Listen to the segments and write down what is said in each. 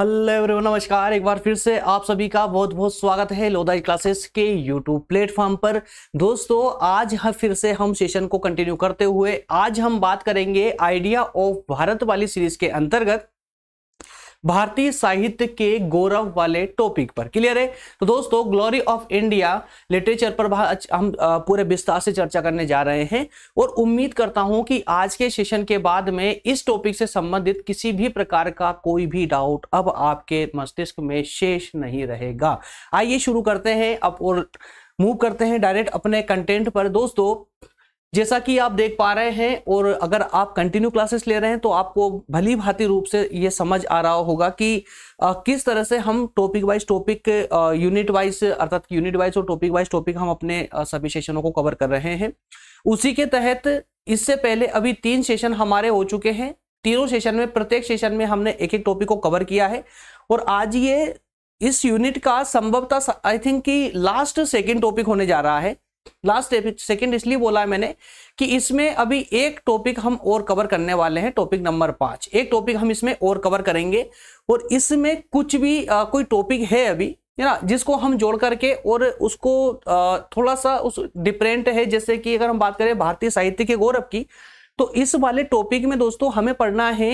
hello everyone नमस्कार एक बार फिर से आप सभी का बहुत बहुत स्वागत है लोदाई क्लासेस के यूट्यूब प्लेटफॉर्म पर दोस्तों आज हर फिर से हम सेशन को कंटिन्यू करते हुए आज हम बात करेंगे आइडिया ऑफ भारत वाली सीरीज के अंतर्गत भारतीय साहित्य के गौरव वाले टॉपिक पर क्लियर है तो दोस्तों ग्लोरी ऑफ इंडिया लिटरेचर पर हम पूरे विस्तार से चर्चा करने जा रहे हैं और उम्मीद करता हूं कि आज के सेशन के बाद में इस टॉपिक से संबंधित किसी भी प्रकार का कोई भी डाउट अब आपके मस्तिष्क में शेष नहीं रहेगा आइए शुरू करते हैं अब और मूव करते हैं डायरेक्ट अपने कंटेंट पर दोस्तों जैसा कि आप देख पा रहे हैं और अगर आप कंटिन्यू क्लासेस ले रहे हैं तो आपको भली भांति रूप से ये समझ आ रहा होगा कि आ, किस तरह से हम topic wise topic unit wise अर्थात यूनिट वाइज और टॉपिक वाइज टॉपिक हम अपने सभी सेशनों को कवर कर रहे हैं उसी के तहत इससे पहले अभी तीन सेशन हमारे हो चुके हैं तीनों सेशन में प्रत्येक सेशन में हमने एक एक टॉपिक को कवर किया है और आज ये इस यूनिट का संभवतः आई थिंक कि लास्ट सेकेंड टॉपिक होने जा रहा है लास्ट सेकंड इसलिए बोला है मैंने कि इसमें अभी एक टॉपिक हम और कवर करने वाले हैं टॉपिक नंबर पांच एक टॉपिक हम इसमें और कवर करेंगे और इसमें कुछ भी आ, कोई टॉपिक है अभी है ना जिसको हम जोड़ करके और उसको आ, थोड़ा सा उस डिफरेंट है जैसे कि अगर हम बात करें भारतीय साहित्य के गौरव की तो इस वाले टॉपिक में दोस्तों हमें पढ़ना है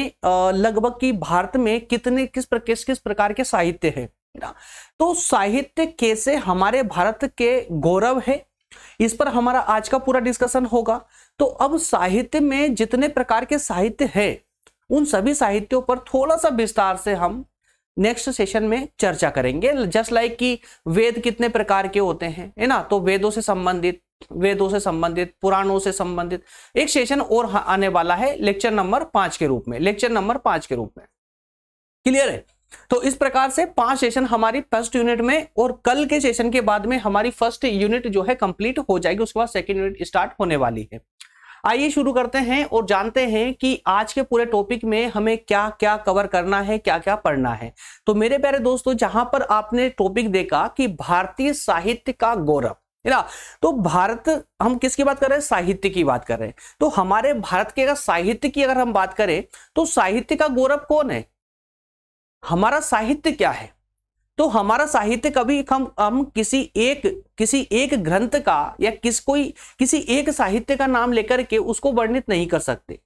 लगभग कि भारत में कितने किस प्रकार किस प्रकार के साहित्य है ना तो साहित्य कैसे हमारे भारत के गौरव है इस पर हमारा आज का पूरा डिस्कशन होगा तो अब साहित्य में जितने प्रकार के साहित्य है उन सभी साहित्यों पर थोड़ा सा विस्तार से हम नेक्स्ट सेशन में चर्चा करेंगे जस्ट लाइक कि वेद कितने प्रकार के होते हैं है ना तो वेदों से संबंधित वेदों से संबंधित पुराणों से संबंधित एक सेशन और आने वाला है लेक्चर नंबर पांच के रूप में लेक्चर नंबर पांच के रूप में क्लियर है तो इस प्रकार से पांच सेशन हमारी फर्स्ट यूनिट में और कल के सेशन के बाद में हमारी फर्स्ट यूनिट जो है कंप्लीट हो जाएगी उसके बाद सेकेंड यूनिट स्टार्ट होने वाली है आइए शुरू करते हैं और जानते हैं कि आज के पूरे टॉपिक में हमें क्या क्या कवर करना है क्या क्या पढ़ना है तो मेरे प्यारे दोस्तों जहां पर आपने टॉपिक देखा कि भारतीय साहित्य का गौरव है ना तो भारत हम किसकी बात कर रहे हैं साहित्य की बात कर रहे हैं तो हमारे भारत के अगर साहित्य की अगर हम बात करें तो साहित्य का गौरव कौन है हमारा साहित्य क्या है तो हमारा साहित्य कभी हम हम किसी एक किसी एक ग्रंथ का या किस कोई किसी एक साहित्य का नाम लेकर के उसको वर्णित नहीं कर सकते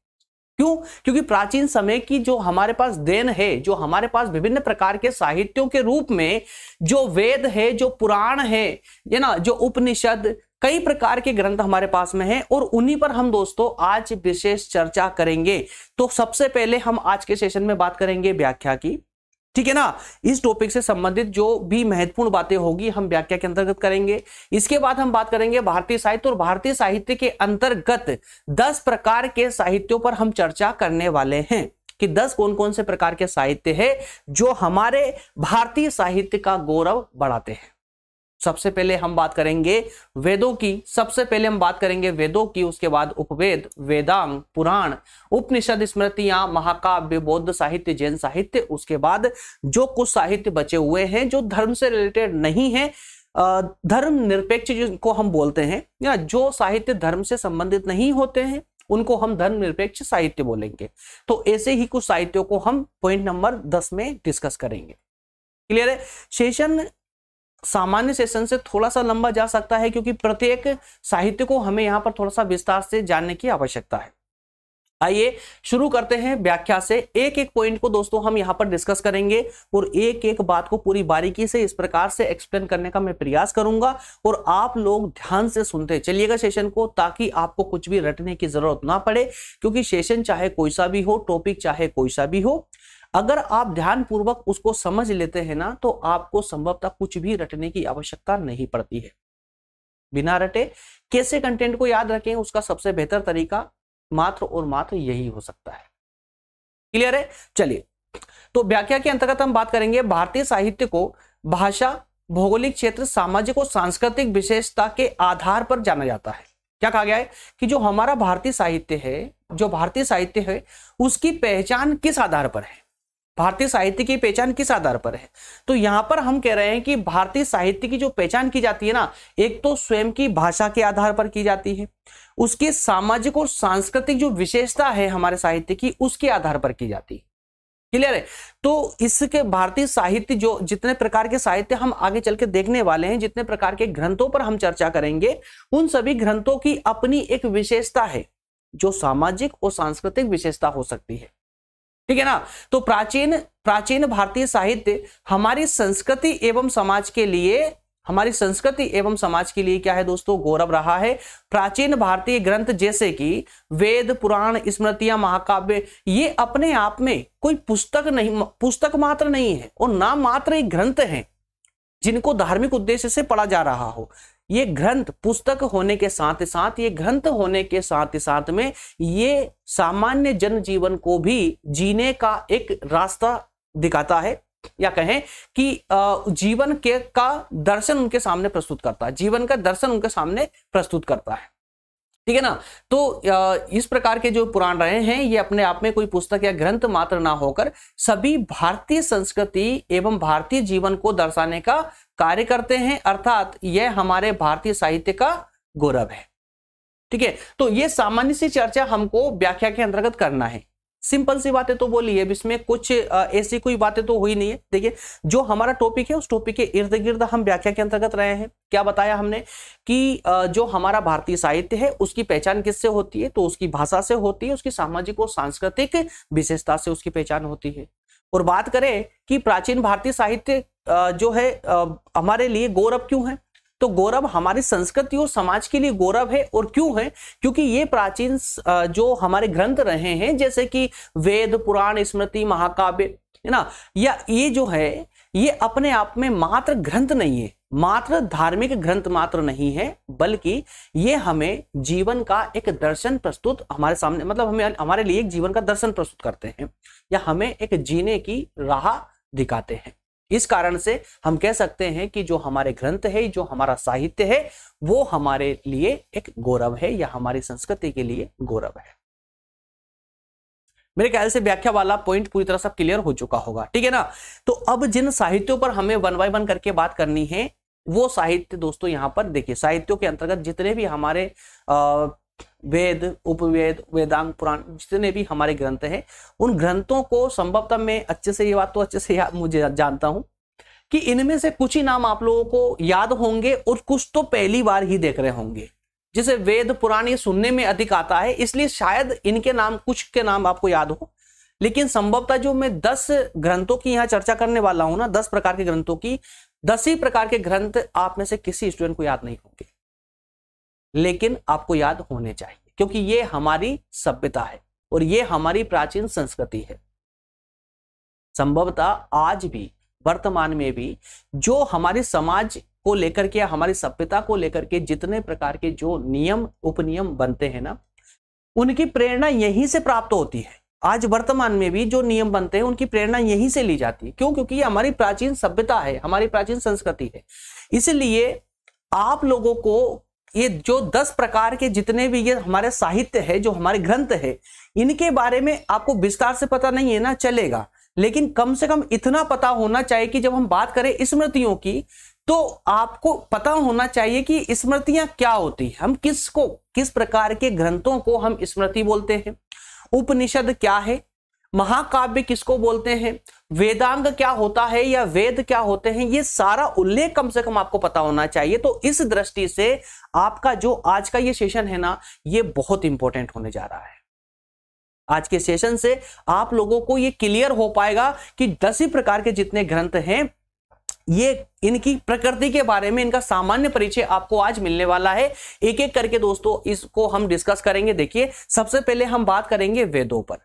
क्यों क्योंकि प्राचीन समय की जो हमारे पास देन है जो हमारे पास विभिन्न प्रकार के साहित्यों के रूप में जो वेद है जो पुराण है ये ना जो उपनिषद कई प्रकार के ग्रंथ हमारे पास में हैं और उन्हीं पर हम दोस्तों आज विशेष चर्चा करेंगे तो सबसे पहले हम आज के सेशन में बात करेंगे व्याख्या की ठीक है ना इस टॉपिक से संबंधित जो भी महत्वपूर्ण बातें होगी हम व्याख्या के अंतर्गत करेंगे इसके बाद हम बात करेंगे भारतीय साहित्य और भारतीय साहित्य के अंतर्गत दस प्रकार के साहित्यों पर हम चर्चा करने वाले हैं कि दस कौन कौन से प्रकार के साहित्य है जो हमारे भारतीय साहित्य का गौरव बढ़ाते हैं सबसे पहले हम बात करेंगे वेदों की सबसे पहले हम बात करेंगे वेदों की उसके बाद उपवेद वेदांग पुराण उपनिषद स्मृतियां महाकाव्य बौद्ध साहित्य जैन साहित्य उसके बाद जो कुछ साहित्य बचे हुए हैं जो धर्म से रिलेटेड नहीं है धर्म निरपेक्ष जिनको हम बोलते हैं या जो साहित्य धर्म से संबंधित नहीं होते हैं उनको हम धर्म निरपेक्ष साहित्य बोलेंगे तो ऐसे ही कुछ साहित्यों को हम पॉइंट नंबर दस में डिस्कस करेंगे क्लियर है सेशन सामान्य सेशन से थोड़ा सा लंबा जा सकता है क्योंकि प्रत्येक साहित्य को हमें यहाँ पर थोड़ा सा विस्तार से जानने की आवश्यकता है आइए शुरू करते हैं व्याख्या से एक एक पॉइंट को दोस्तों हम यहाँ पर डिस्कस करेंगे और एक एक बात को पूरी बारीकी से इस प्रकार से एक्सप्लेन करने का मैं प्रयास करूंगा और आप लोग ध्यान से सुनते चलिएगा सेशन को ताकि आपको कुछ भी रटने की जरूरत ना पड़े क्योंकि सेशन चाहे कोई सा भी हो टॉपिक चाहे कोई सा भी हो अगर आप ध्यानपूर्वक उसको समझ लेते हैं ना तो आपको संभवतः कुछ भी रटने की आवश्यकता नहीं पड़ती है बिना रटे कैसे कंटेंट को याद रखें उसका सबसे बेहतर तरीका मात्र और मात्र यही हो सकता है क्लियर है चलिए तो व्याख्या के अंतर्गत हम बात करेंगे भारतीय साहित्य को भाषा भौगोलिक क्षेत्र सामाजिक और सांस्कृतिक विशेषता के आधार पर जाना जाता है क्या कहा गया है कि जो हमारा भारतीय साहित्य है जो भारतीय साहित्य है उसकी पहचान किस आधार पर है भारतीय साहित्य की पहचान किस आधार पर है तो यहां पर हम कह रहे हैं कि भारतीय साहित्य की जो पहचान की जाती है ना एक तो स्वयं की भाषा के आधार पर की जाती है उसके सामाजिक और सांस्कृतिक जो विशेषता है हमारे साहित्य की उसके आधार पर की जाती है क्लियर है तो इसके भारतीय साहित्य जो जितने प्रकार के साहित्य हम आगे चल के देखने वाले हैं जितने प्रकार के ग्रंथों पर हम चर्चा करेंगे उन सभी ग्रंथों की अपनी एक विशेषता है जो सामाजिक और सांस्कृतिक विशेषता हो सकती है ठीक है ना तो प्राचीन प्राचीन भारतीय साहित्य हमारी संस्कृति एवं समाज के लिए हमारी संस्कृति एवं समाज के लिए क्या है दोस्तों गौरव रहा है प्राचीन भारतीय ग्रंथ जैसे कि वेद पुराण स्मृतियां महाकाव्य ये अपने आप में कोई पुस्तक नहीं पुस्तक मात्र नहीं है और ना मात्र एक ग्रंथ है जिनको धार्मिक उद्देश्य से पढ़ा जा रहा हो ये ग्रंथ पुस्तक होने के साथ साथ ये ग्रंथ होने के साथ साथ में ये सामान्य जन जीवन को भी जीने का एक रास्ता दिखाता है या कहें कि जीवन के का दर्शन उनके सामने प्रस्तुत करता है जीवन का दर्शन उनके सामने प्रस्तुत करता है ठीक है ना तो इस प्रकार के जो पुराण रहे हैं ये अपने आप में कोई पुस्तक या ग्रंथ मात्र ना होकर सभी भारतीय संस्कृति एवं भारतीय जीवन को दर्शाने का कार्य करते हैं अर्थात यह हमारे भारतीय साहित्य का गौरव है ठीक है तो यह सामान्य सी चर्चा हमको व्याख्या के अंतर्गत करना है सिंपल सी बातें तो बोली है इसमें कुछ ऐसी कोई बातें तो हुई नहीं है देखिए जो हमारा टॉपिक है उस टॉपिक के इर्द गिर्द हम व्याख्या के अंतर्गत रहे हैं क्या बताया हमने कि जो हमारा भारतीय साहित्य है उसकी पहचान किससे होती है तो उसकी भाषा से होती है उसकी सामाजिक और सांस्कृतिक विशेषता से उसकी पहचान होती है और बात करें कि प्राचीन भारतीय साहित्य जो है हमारे लिए गौरव क्यों है तो गौरव हमारी संस्कृति और समाज के लिए गौरव है और क्यों है क्योंकि ये प्राचीन जो हमारे ग्रंथ रहे हैं जैसे कि वेद पुराण स्मृति महाकाव्य है ना या ये जो है ये अपने आप में मात्र ग्रंथ नहीं है मात्र धार्मिक ग्रंथ मात्र नहीं है बल्कि ये हमें जीवन का एक दर्शन प्रस्तुत हमारे सामने मतलब हमें हमारे लिए एक जीवन का दर्शन प्रस्तुत करते हैं या हमें एक जीने की राह दिखाते हैं इस कारण से हम कह सकते हैं कि जो हमारे ग्रंथ है जो हमारा साहित्य है वो हमारे लिए एक गौरव है या हमारी संस्कृति के लिए गौरव है मेरे ख्याल से व्याख्या वाला पॉइंट पूरी तरह से क्लियर हो चुका होगा ठीक है ना तो अब जिन साहित्यों पर हमें वन बाय वन करके बात करनी है वो साहित्य दोस्तों यहाँ पर देखिए साहित्यों के अंतर्गत जितने भी हमारे वेद उपवेद वेदांग पुराण जितने भी हमारे ग्रंथ हैं उन ग्रंथों को संभवतः मैं अच्छे से ये बात तो अच्छे से याद मुझे जानता हूँ कि इनमें से कुछ ही नाम आप लोगों को याद होंगे और कुछ तो पहली बार ही देख रहे होंगे जिसे वेद पुराण ये सुनने में अधिक आता है इसलिए शायद इनके नाम कुछ के नाम आपको याद हो लेकिन संभवतः जो मैं दस ग्रंथों की यहाँ चर्चा करने वाला हूँ ना दस प्रकार के ग्रंथों की दस ही प्रकार के ग्रंथ आप में से किसी स्टूडेंट को याद नहीं होंगे लेकिन आपको याद होने चाहिए क्योंकि ये हमारी सभ्यता है और ये हमारी प्राचीन संस्कृति है संभवतः आज भी वर्तमान में भी जो हमारे समाज को लेकर के हमारी सभ्यता को लेकर के जितने प्रकार के जो नियम उपनियम बनते हैं ना उनकी प्रेरणा यहीं से प्राप्त होती है आज वर्तमान में भी जो नियम बनते हैं उनकी प्रेरणा यहीं से ली जाती है क्यों क्योंकि ये हमारी प्राचीन सभ्यता है हमारी प्राचीन संस्कृति है इसलिए आप लोगों को ये जो दस प्रकार के जितने भी ये हमारे साहित्य है जो हमारे ग्रंथ है इनके बारे में आपको विस्तार से पता नहीं है ना चलेगा लेकिन कम से कम इतना पता होना चाहिए कि जब हम बात करें स्मृतियों की तो आपको पता होना चाहिए कि स्मृतियां क्या होती है हम किसको किस प्रकार के ग्रंथों को हम स्मृति बोलते हैं उपनिषद क्या है महाकाव्य किसको बोलते हैं वेदांग क्या होता है या वेद क्या होते हैं ये सारा उल्लेख कम से कम आपको पता होना चाहिए तो इस दृष्टि से आपका जो आज का ये सेशन है ना ये बहुत इंपॉर्टेंट होने जा रहा है आज के सेशन से आप लोगों को ये क्लियर हो पाएगा कि दस ही प्रकार के जितने ग्रंथ हैं ये इनकी प्रकृति के बारे में इनका सामान्य परिचय आपको आज मिलने वाला है एक एक करके दोस्तों इसको हम डिस्कस करेंगे देखिए सबसे पहले हम बात करेंगे वेदों पर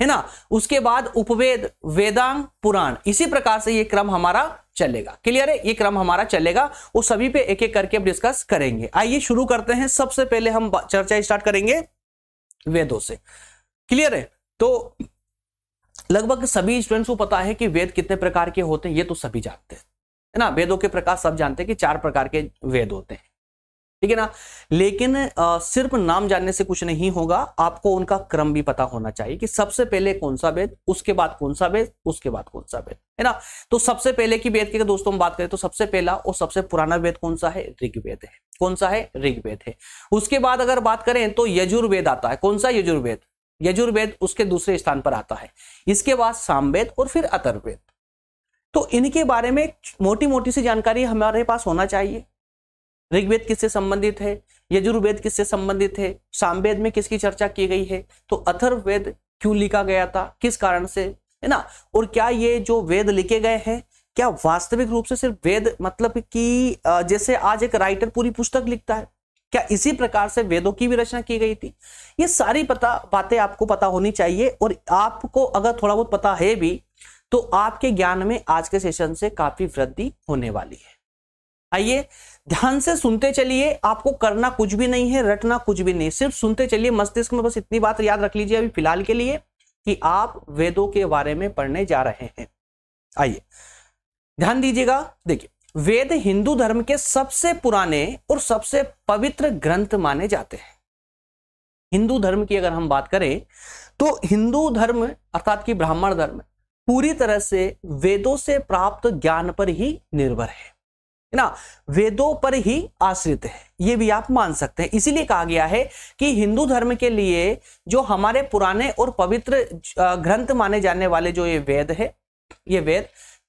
है ना उसके बाद उपवेद वेदांग पुराण इसी प्रकार से ये क्रम हमारा चलेगा क्लियर है ये क्रम हमारा चलेगा वो सभी पे एक एक करके अब डिस्कस करेंगे आइए शुरू करते हैं सबसे पहले हम चर्चा स्टार्ट करेंगे वेदों से क्लियर है तो लगभग सभी स्टूडेंट्स को पता है कि वेद कितने प्रकार के होते हैं ये तो सभी जानते हैं है ना वेदों के प्रकार सब जानते हैं कि चार प्रकार के वेद होते हैं ठीक है ना लेकिन आ, सिर्फ नाम जानने से कुछ नहीं होगा आपको उनका क्रम भी पता होना चाहिए कि सबसे पहले कौन सा वेद उसके बाद कौन सा वेद उसके बाद कौन सा वेद है ना तो सबसे पहले की वेद की दोस्तों हम बात करें तो सबसे पहला और सबसे पुराना वेद कौन सा है ऋग्वेद है कौन सा है ऋग्वेद है उसके बाद अगर बात करें तो यजुर्वेद आता है कौन सा यजुर्वेद यजुर्वेद उसके दूसरे स्थान पर आता है इसके बाद सामवेद और फिर अतर्वेद तो इनके बारे में मोटी मोटी सी जानकारी हमारे पास होना चाहिए ऋग्वेद किससे संबंधित है यजुर्वेद किससे संबंधित है सामवेद में किसकी चर्चा की गई है तो अथर्वेद क्यों लिखा गया था किस कारण से है ना और क्या ये जो वेद लिखे गए हैं क्या वास्तविक रूप से सिर्फ वेद मतलब कि जैसे आज एक राइटर पूरी पुस्तक लिखता है क्या इसी प्रकार से वेदों की भी रचना की गई थी ये सारी पता बातें आपको पता होनी चाहिए और आपको अगर थोड़ा बहुत पता है भी तो आपके ज्ञान में आज के सेशन से काफी वृद्धि होने वाली है आइए ध्यान से सुनते चलिए आपको करना कुछ भी नहीं है रटना कुछ भी नहीं सिर्फ सुनते चलिए मस्तिष्क में बस इतनी बात याद रख लीजिए अभी फिलहाल के लिए कि आप वेदों के बारे में पढ़ने जा रहे हैं आइए ध्यान दीजिएगा देखिए वेद हिंदू धर्म के सबसे पुराने और सबसे पवित्र ग्रंथ माने जाते हैं हिंदू धर्म की अगर हम बात करें तो हिंदू धर्म अर्थात की ब्राह्मण धर्म पूरी तरह से वेदों से प्राप्त ज्ञान पर ही निर्भर है ना वेदों पर ही आश्रित है ये भी आप मान सकते हैं इसीलिए कहा गया है कि हिंदू धर्म के लिए जो हमारे पुराने और पवित्र ग्रंथ माने जाने वाले जो ये वेद है ये वेद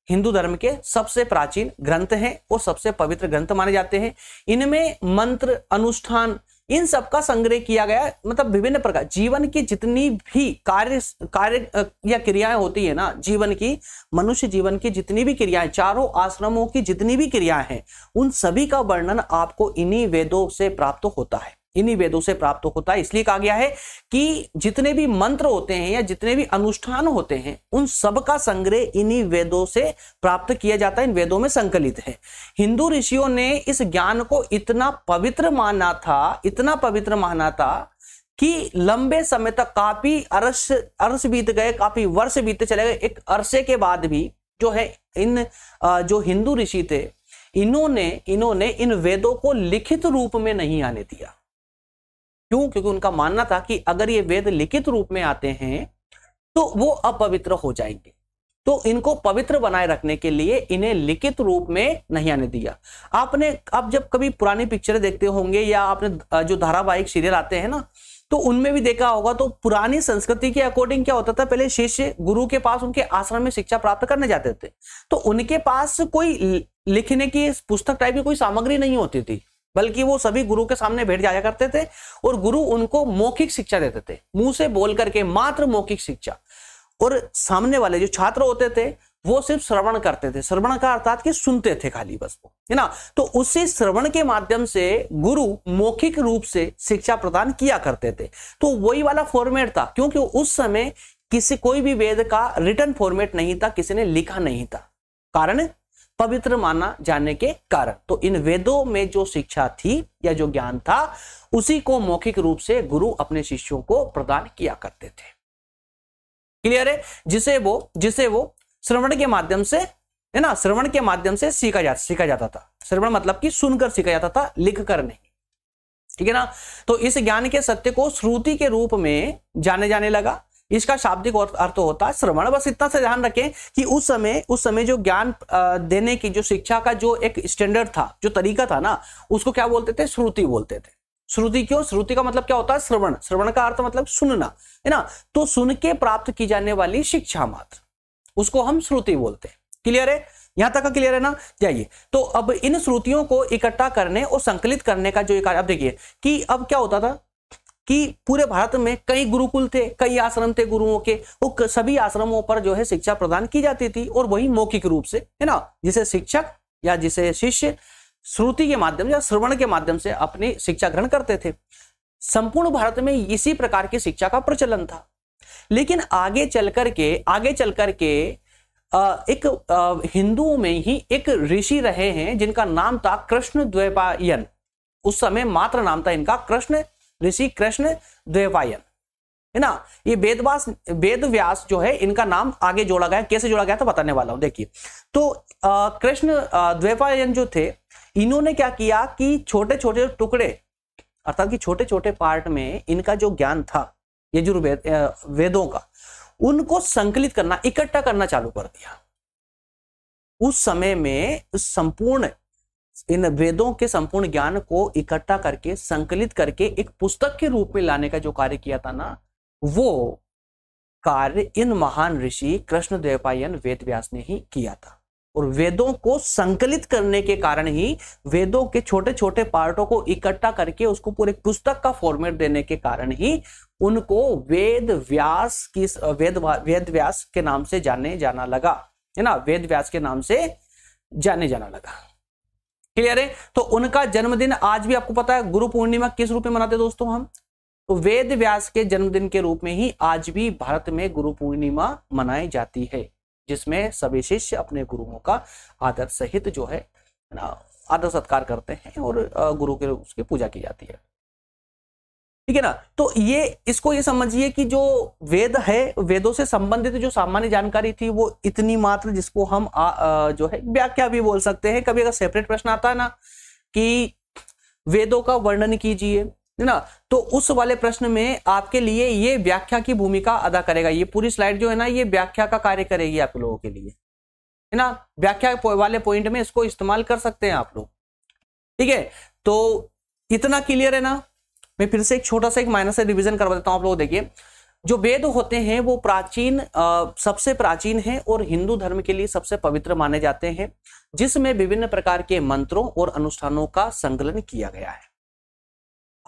हिंदू धर्म के सबसे प्राचीन ग्रंथ हैं और सबसे पवित्र ग्रंथ माने जाते हैं इनमें मंत्र अनुष्ठान इन सब का संग्रह किया गया मतलब विभिन्न प्रकार जीवन की जितनी भी कार्य कार्य या क्रियाएं होती है ना जीवन की मनुष्य जीवन की जितनी भी क्रियाएं चारों आश्रमों की जितनी भी क्रियाएं हैं उन सभी का वर्णन आपको इन्हीं वेदों से प्राप्त होता है इन्हीं वेदों से प्राप्त होता है इसलिए कहा गया है कि जितने भी मंत्र होते हैं या जितने भी अनुष्ठान होते हैं उन सब का संग्रह इन्हीं वेदों से प्राप्त किया जाता है इन वेदों में संकलित है हिंदू ऋषियों ने इस ज्ञान को इतना पवित्र माना था इतना पवित्र माना था कि लंबे समय तक काफी अर्श अरस बीत गए काफी वर्ष बीत चले गए एक अरसे के बाद भी जो है इन जो हिंदू ऋषि थे इन्होंने इन्होंने इन वेदों को लिखित रूप में नहीं आने दिया क्यों क्योंकि उनका मानना था कि अगर ये वेद लिखित रूप में आते हैं तो वो अपवित्र हो जाएंगे तो इनको पवित्र बनाए रखने के लिए इन्हें लिखित रूप में नहीं आने दिया आपने आप जब कभी पुरानी पिक्चरें देखते होंगे या आपने जो धारावाहिक सीरियल आते हैं ना तो उनमें भी देखा होगा तो पुरानी संस्कृति के अकॉर्डिंग क्या होता था पहले शिष्य गुरु के पास उनके आश्रम में शिक्षा प्राप्त करने जाते थे तो उनके पास कोई लिखने की पुस्तक टाइप की कोई सामग्री नहीं होती थी बल्कि वो सभी गुरु के सामने बैठ जाया करते थे और गुरु उनको मौखिक शिक्षा देते थे मुंह से बोल करके मात्र मौखिक शिक्षा और सामने वाले जो छात्र होते थे वो सिर्फ श्रवण करते थे श्रवण का अर्थात कि सुनते थे खाली बस वो है ना तो उसी श्रवण के माध्यम से गुरु मौखिक रूप से शिक्षा प्रदान किया करते थे तो वही वाला फॉर्मेट था क्योंकि उस समय किसी कोई भी वेद का रिटर्न फॉर्मेट नहीं था किसी ने लिखा नहीं था कारण पवित्र माना जाने के कारण तो इन वेदों में जो शिक्षा थी या जो ज्ञान था उसी को मौखिक रूप से गुरु अपने शिष्यों को प्रदान किया करते थे क्लियर है जिसे वो जिसे वो श्रवण के माध्यम से है ना श्रवण के माध्यम से सीखा जा सीखा जाता था श्रवण मतलब कि सुनकर सीखा जाता था लिख कर नहीं ठीक है ना तो इस ज्ञान के सत्य को श्रुति के रूप में जाने जाने लगा इसका शाब्दिक अर्थ होता है श्रवण बस इतना से ध्यान रखें कि उस समय उस समय जो ज्ञान देने की जो शिक्षा का जो एक स्टैंडर्ड था जो तरीका था ना उसको क्या बोलते थे श्रुति बोलते थे श्रुति क्यों श्रुति का मतलब क्या होता है श्रवण श्रवण का अर्थ मतलब सुनना है ना तो सुन के प्राप्त की जाने वाली शिक्षा मात्र उसको हम श्रुति बोलते हैं क्लियर है यहां तक क्लियर है ना जाइए तो अब इन श्रुतियों को इकट्ठा करने और संकलित करने का जो एक अब देखिए कि अब क्या होता था कि पूरे भारत में कई गुरुकुल थे कई आश्रम थे गुरुओं के वो सभी आश्रमों पर जो है शिक्षा प्रदान की जाती थी और वही मौखिक रूप से है ना जिसे शिक्षक या जिसे शिष्य श्रुति के माध्यम या श्रवण के माध्यम से अपनी शिक्षा ग्रहण करते थे संपूर्ण भारत में इसी प्रकार की शिक्षा का प्रचलन था लेकिन आगे चल करके आगे चल करके एक हिंदुओं में ही एक ऋषि रहे हैं जिनका नाम था कृष्ण द्वैपायन उस समय मात्र नाम था इनका कृष्ण ऋषि कृष्ण द्वेपायन है ना ये वेदवास वेद व्यास जो है इनका नाम आगे जोड़ा गया कैसे जोड़ा गया था बताने वाला हूं देखिए तो कृष्ण द्वेपायन जो थे इन्होंने क्या किया कि छोटे छोटे टुकड़े अर्थात कि छोटे छोटे पार्ट में इनका जो ज्ञान था यजुर्वेद वेदों का उनको संकलित करना इकट्ठा करना चालू कर दिया उस समय में संपूर्ण इन वेदों के संपूर्ण ज्ञान को इकट्ठा करके संकलित करके एक पुस्तक के रूप में लाने का जो कार्य किया था ना वो कार्य इन महान ऋषि कृष्ण देवपायन वेद व्यास ने ही किया था और वेदों को संकलित करने के कारण ही वेदों के छोटे छोटे पार्टों को इकट्ठा करके उसको पूरे पुस्तक का फॉर्मेट देने के कारण ही उनको वेद व्यास की वेद वेद व्यास के नाम से जाने जाना लगा है ना वेद व्यास के नाम से जाने जाना लगा क्लियर है तो उनका जन्मदिन आज भी आपको पता है गुरु पूर्णिमा किस रूप में मनाते हैं दोस्तों हम तो वेद व्यास के जन्मदिन के रूप में ही आज भी भारत में गुरु पूर्णिमा मनाई जाती है जिसमें सभी शिष्य अपने गुरुओं का आदर सहित जो है आदर सत्कार करते हैं और गुरु के उसकी पूजा की जाती है ठीक है ना तो ये इसको ये समझिए कि जो वेद है वेदों से संबंधित जो सामान्य जानकारी थी वो इतनी मात्र जिसको हम आ, आ, जो है व्याख्या भी बोल सकते हैं कभी अगर सेपरेट प्रश्न आता है ना कि वेदों का वर्णन कीजिए है ना तो उस वाले प्रश्न में आपके लिए ये व्याख्या की भूमिका अदा करेगा ये पूरी स्लाइड जो है ना ये व्याख्या का कार्य करेगी आप लोगों के लिए है ना व्याख्या वाले पॉइंट में इसको इस्तेमाल कर सकते हैं आप लोग ठीक है तो इतना क्लियर है ना मैं फिर से एक छोटा सा एक माइनस से रिविजन करवा देता हूँ आप लोग देखिए जो वेद होते हैं वो प्राचीन आ, सबसे प्राचीन हैं और हिंदू धर्म के लिए सबसे पवित्र माने जाते हैं जिसमें विभिन्न प्रकार के मंत्रों और अनुष्ठानों का संकलन किया गया है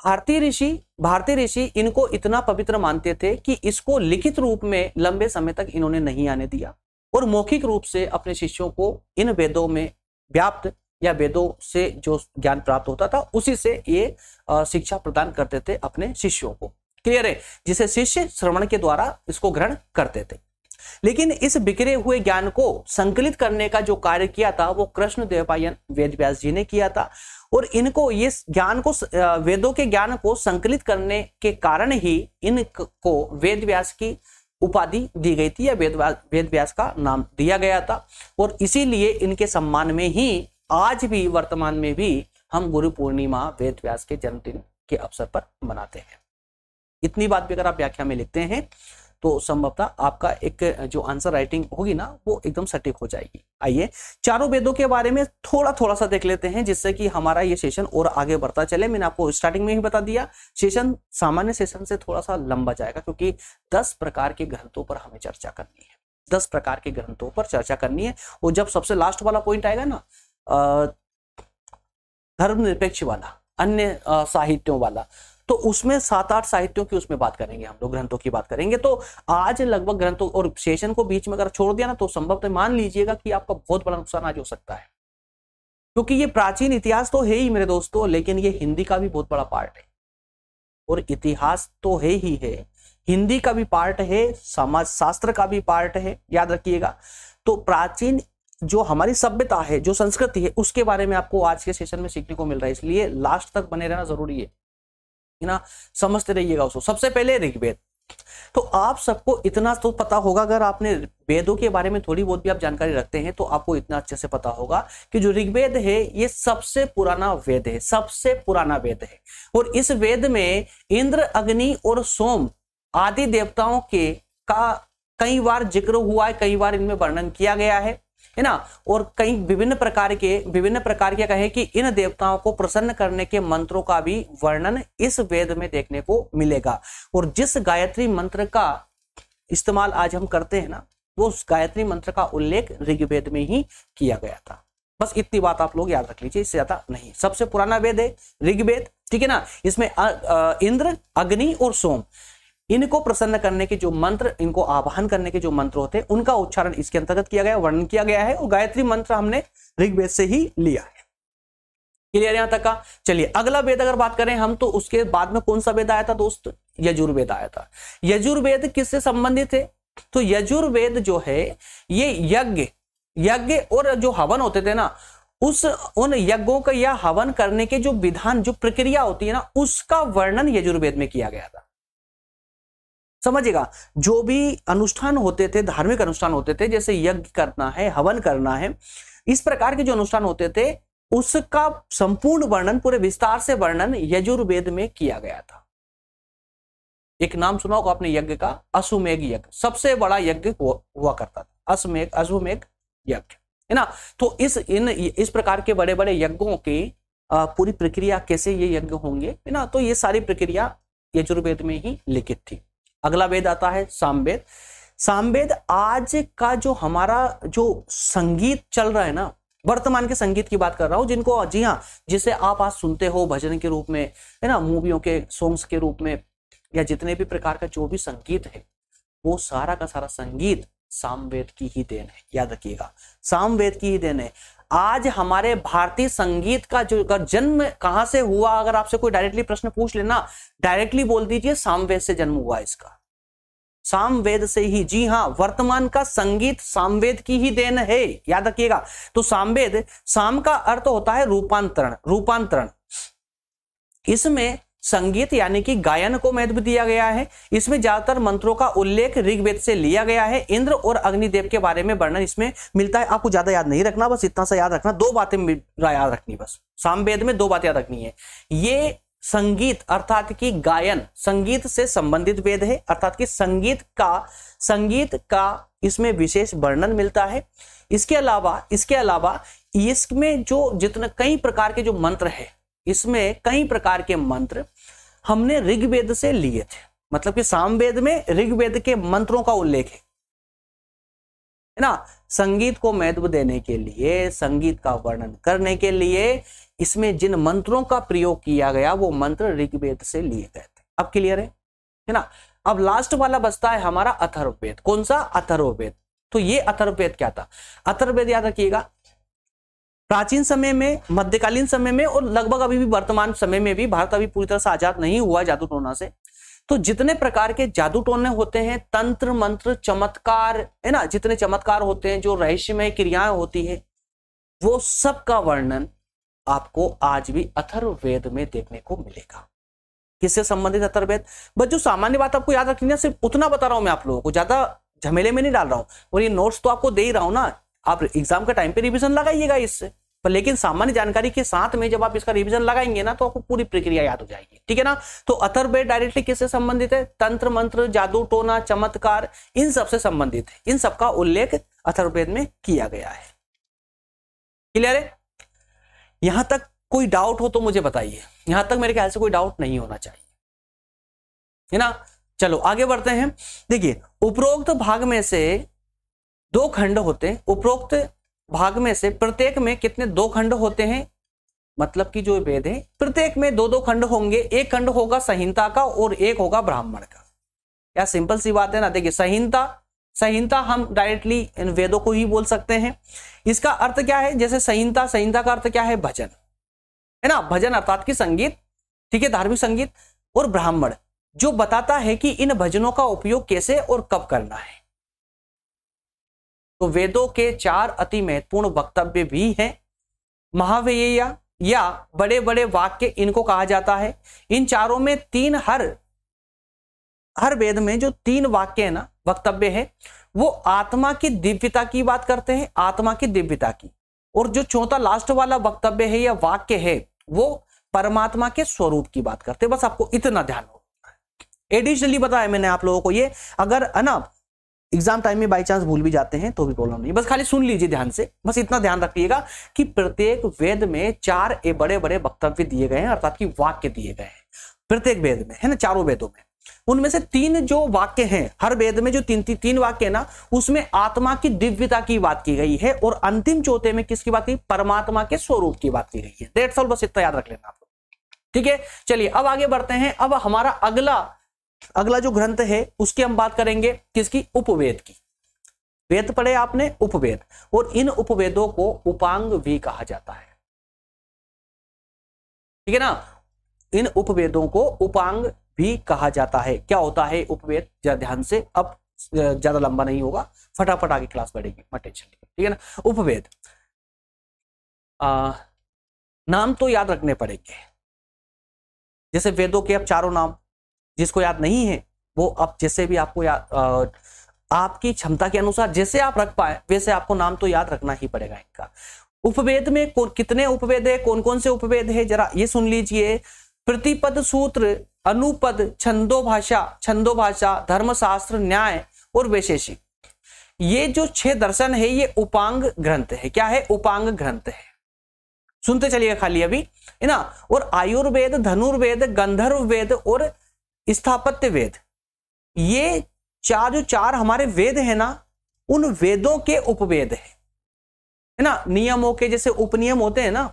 भारतीय ऋषि भारतीय ऋषि इनको इतना पवित्र मानते थे कि इसको लिखित रूप में लंबे समय तक इन्होंने नहीं आने दिया और मौखिक रूप से अपने शिष्यों को इन वेदों में व्याप्त या वेदों से जो ज्ञान प्राप्त होता था उसी से ये शिक्षा प्रदान करते थे अपने शिष्यों को क्लियर है जिसे शिष्य श्रवण के द्वारा इसको ग्रहण करते थे लेकिन इस बिखरे हुए ज्ञान को संकलित करने का जो कार्य किया था वो कृष्ण देवपायन वेद व्यास जी ने किया था और इनको ये ज्ञान को वेदों के ज्ञान को संकलित करने के कारण ही इनको वेद व्यास की उपाधि दी गई थी या वेद वेद व्यास का नाम दिया गया था और इसीलिए इनके सम्मान में ही आज भी वर्तमान में भी हम गुरु पूर्णिमा वेद व्यास के जन्मदिन के अवसर पर मनाते हैं इतनी बात भी अगर आप व्याख्या में लिखते हैं तो संभवतः आपका एक जो आंसर राइटिंग होगी ना वो एकदम सटीक हो जाएगी आइए चारों वेदों के बारे में थोड़ा थोड़ा सा देख लेते हैं जिससे कि हमारा ये सेशन और आगे बढ़ता चले मैंने आपको स्टार्टिंग में ही बता दिया सेशन सामान्य सेशन से थोड़ा सा लंबा जाएगा क्योंकि दस प्रकार के ग्रंथों पर हमें चर्चा करनी है दस प्रकार के ग्रंथों पर चर्चा करनी है और जब सबसे लास्ट वाला पॉइंट आएगा ना धर्मनिरपेक्ष वाला अन्य साहित्यों वाला तो उसमें सात आठ साहित्यों की उसमें बात करेंगे हम लोग ग्रंथों की बात करेंगे तो आज लगभग ग्रंथों और सेशन को बीच में अगर छोड़ दिया ना तो संभवतः मान लीजिएगा कि आपका बहुत बड़ा नुकसान आज हो सकता है क्योंकि ये प्राचीन इतिहास तो है ही मेरे दोस्तों लेकिन ये हिंदी का भी बहुत बड़ा पार्ट है और इतिहास तो है ही है हिंदी का भी पार्ट है समाज शास्त्र का भी पार्ट है याद रखिएगा तो प्राचीन जो हमारी सभ्यता है जो संस्कृति है उसके बारे में आपको आज के सेशन में सीखने को मिल रहा है इसलिए लास्ट तक बने रहना जरूरी है ना समझते रहिएगा उसको सबसे पहले ऋग्वेद तो आप सबको इतना तो पता होगा अगर आपने वेदों के बारे में थोड़ी बहुत भी आप जानकारी रखते हैं तो आपको इतना अच्छे से पता होगा कि जो ऋग्वेद है ये सबसे पुराना वेद है सबसे पुराना वेद है और इस वेद में इंद्र अग्नि और सोम आदि देवताओं के का कई बार जिक्र हुआ है कई बार इनमें वर्णन किया गया है है ना और कई विभिन्न प्रकार के विभिन्न प्रकार के कहें कि इन देवताओं को प्रसन्न करने के मंत्रों का भी वर्णन इस वेद में देखने को मिलेगा और जिस गायत्री मंत्र का इस्तेमाल आज हम करते हैं ना वो उस गायत्री मंत्र का उल्लेख ऋग्वेद में ही किया गया था बस इतनी बात आप लोग याद रख लीजिए इससे ज्यादा नहीं सबसे पुराना वेद है ऋग्वेद ठीक है ना इसमें इंद्र अग्नि और सोम इनको प्रसन्न करने के जो मंत्र इनको आवाहन करने के जो मंत्र होते हैं उनका उच्चारण इसके अंतर्गत किया गया वर्णन किया गया है और गायत्री मंत्र हमने ऋग्वेद से ही लिया है क्लियर यहां तक का चलिए अगला वेद अगर बात करें हम तो उसके बाद में कौन सा वेद आया था दोस्त यजुर्वेद आया था यजुर्वेद किससे संबंधित है तो यजुर्वेद जो है ये यज्ञ यज्ञ और जो हवन होते थे ना उस उन यज्ञों का या हवन करने के जो विधान जो प्रक्रिया होती है ना उसका वर्णन यजुर्वेद में किया गया था समझिएगा जो भी अनुष्ठान होते थे धार्मिक अनुष्ठान होते थे जैसे यज्ञ करना है हवन करना है इस प्रकार के जो अनुष्ठान होते थे उसका संपूर्ण वर्णन पूरे विस्तार से वर्णन यजुर्वेद में किया गया था एक नाम सुना होगा आपने यज्ञ का अश्वमेघ यज्ञ सबसे बड़ा यज्ञ हुआ करता था अश्वमेघ अश्वमेघ यज्ञ है ना तो इस इन इस प्रकार के बड़े बड़े यज्ञों की पूरी प्रक्रिया कैसे ये यज्ञ होंगे है ना तो ये सारी प्रक्रिया यजुर्वेद में ही लिखित थी अगला वेद आता है सामवेद सामवेद आज का जो हमारा जो संगीत चल रहा है ना वर्तमान के संगीत की बात कर रहा हूं जिनको जी हाँ जिसे आप आज सुनते हो भजन के रूप में है ना मूवियों के सॉन्ग्स के रूप में या जितने भी प्रकार का जो भी संगीत है वो सारा का सारा संगीत सामवेद की ही देन है याद रखिएगा सामवेद की ही देन है आज हमारे भारतीय संगीत का जो का जन्म कहां से हुआ अगर आपसे कोई डायरेक्टली प्रश्न पूछ लेना डायरेक्टली बोल दीजिए सामवेद से जन्म हुआ इसका सामवेद से ही जी हां वर्तमान का संगीत सामवेद की ही देन है याद रखिएगा तो सामवेद साम का अर्थ होता है रूपांतरण रूपांतरण इसमें संगीत यानी कि गायन को महत्व दिया गया है इसमें ज्यादातर मंत्रों का उल्लेख ऋग्वेद से लिया गया है इंद्र और अग्निदेव के बारे में वर्णन इसमें मिलता है आपको ज्यादा याद नहीं रखना बस इतना सा याद रखना दो बातें याद रखनी बस सामवेद में दो बात याद रखनी है ये संगीत अर्थात कि गायन संगीत से संबंधित वेद है अर्थात कि संगीत का संगीत का इसमें विशेष वर्णन मिलता है इसके अलावा इसके अलावा इसमें जो जितने कई प्रकार के जो मंत्र है इसमें कई प्रकार के मंत्र हमने ऋग्वेद से लिए थे मतलब कि सामवेद में ऋग्वेद के मंत्रों का उल्लेख है ना संगीत को महत्व देने के लिए संगीत का वर्णन करने के लिए इसमें जिन मंत्रों का प्रयोग किया गया वो मंत्र ऋग्वेद से लिए गए थे अब क्लियर है है ना अब लास्ट वाला बचता है हमारा अथर्ववेद कौन सा अथर्ववेद तो ये अथर्ववेद क्या था अथर्ववेद याद रखिएगा प्राचीन समय में मध्यकालीन समय में और लगभग अभी भी वर्तमान समय में भी भारत अभी पूरी तरह से आजाद नहीं हुआ जादू टोना से तो जितने प्रकार के जादू टोने होते हैं तंत्र मंत्र चमत्कार है ना जितने चमत्कार होते हैं जो रहस्यमय क्रियाएं होती है वो सब का वर्णन आपको आज भी अथर्वेद में देखने को मिलेगा किससे संबंधित अथर्वेद बस जो सामान्य बात आपको याद रखनी है सिर्फ उतना बता रहा हूं मैं आप लोगों को ज्यादा झमेले में नहीं डाल रहा हूं और ये नोट्स तो आपको दे ही रहा हूं ना आप एग्जाम के टाइम पे रिविजन लगाइएगा इससे पर लेकिन सामान्य जानकारी के साथ में जब आप इसका रिविजन लगाएंगे ना तो आपको पूरी प्रक्रिया याद हो जाएगी ठीक है ना तो अथर्वेद डायरेक्टली किससे संबंधित है तंत्र मंत्र जादू टोना चमत्कार इन सबसे संबंधित है इन सबका उल्लेख अथर्वेद में किया गया है क्लियर है यहां तक कोई डाउट हो तो मुझे बताइए यहां तक मेरे ख्याल से कोई डाउट नहीं होना चाहिए है ना चलो आगे बढ़ते हैं देखिए उपरोक्त भाग में से दो खंड होते हैं उपरोक्त भाग में से प्रत्येक में कितने दो खंड होते हैं मतलब कि जो वेद है प्रत्येक में दो दो खंड होंगे एक खंड होगा संहिता का और एक होगा ब्राह्मण का या सिंपल सी बात है ना देखिए संहिता संहिता हम डायरेक्टली इन वेदों को ही बोल सकते हैं इसका अर्थ क्या है जैसे संहिता संहिता का अर्थ क्या है भजन है ना भजन अर्थात की संगीत ठीक है धार्मिक संगीत और ब्राह्मण जो बताता है कि इन भजनों का उपयोग कैसे और कब करना है तो वेदों के चार अति महत्वपूर्ण वक्तव्य भी हैं महाव्यया या बड़े बड़े वाक्य इनको कहा जाता है इन चारों में तीन हर हर वेद में जो तीन वाक्य है ना वक्तव्य है वो आत्मा की दिव्यता की बात करते हैं आत्मा की दिव्यता की और जो चौथा लास्ट वाला वक्तव्य है या वाक्य है वो परमात्मा के स्वरूप की बात करते हैं बस आपको इतना ध्यान हो एडिशनली बताया मैंने आप लोगों को ये अगर है ना एग्जाम टाइम में बाई चांस भूल भी जाते हैं तो भी प्रॉब्लम नहीं बस खाली सुन लीजिए ध्यान से बस इतना ध्यान रखिएगा कि प्रत्येक वेद में चार ए बड़े बड़े वक्तव्य दिए गए हैं अर्थात की वाक्य दिए गए हैं प्रत्येक वेद में है ना चारों वेदों में उनमें से तीन जो वाक्य हैं हर वेद में जो तीन ती, तीन वाक्य है ना उसमें आत्मा की दिव्यता की बात की गई है और अंतिम चौथे में किसकी बात की परमात्मा के स्वरूप की बात की गई है डेढ़ साल बस इतना याद रख लेना आप ठीक है चलिए अब आगे बढ़ते हैं अब हमारा अगला अगला जो ग्रंथ है उसकी हम बात करेंगे किसकी उपवेद की वेद पढ़े आपने उपवेद और इन उपवेदों को उपांग भी कहा जाता है ठीक है ना इन उपवेदों को उपांग भी कहा जाता है क्या होता है उपवेद जरा ध्यान से अब ज्यादा लंबा नहीं होगा फटाफट आगे क्लास बढ़ेगी मटे टेंशन ठीक है ना उपवेद आ, नाम तो याद रखने पड़ेंगे जैसे वेदों के अब चारों नाम जिसको याद नहीं है वो अब जैसे भी आपको याद आ, आपकी क्षमता के अनुसार जैसे आप रख पाए वैसे आपको नाम तो याद रखना ही पड़ेगा इनका उपवेद में कितने उपवेद है कौन कौन से उपवेद है जरा ये सुन लीजिए प्रतिपद सूत्र अनुपद छंदो भाषा छंदो भाषा धर्मशास्त्र न्याय और वैशेषिक ये जो छह दर्शन है ये उपांग ग्रंथ है क्या है उपांग ग्रंथ है सुनते चलिए खाली अभी है ना और आयुर्वेद धनुर्वेद गंधर्व वेद और स्थापत्य वेद ये चार जो चार हमारे वेद है ना उन वेदों के उपवेद है है ना नियमों के जैसे उपनियम होते हैं ना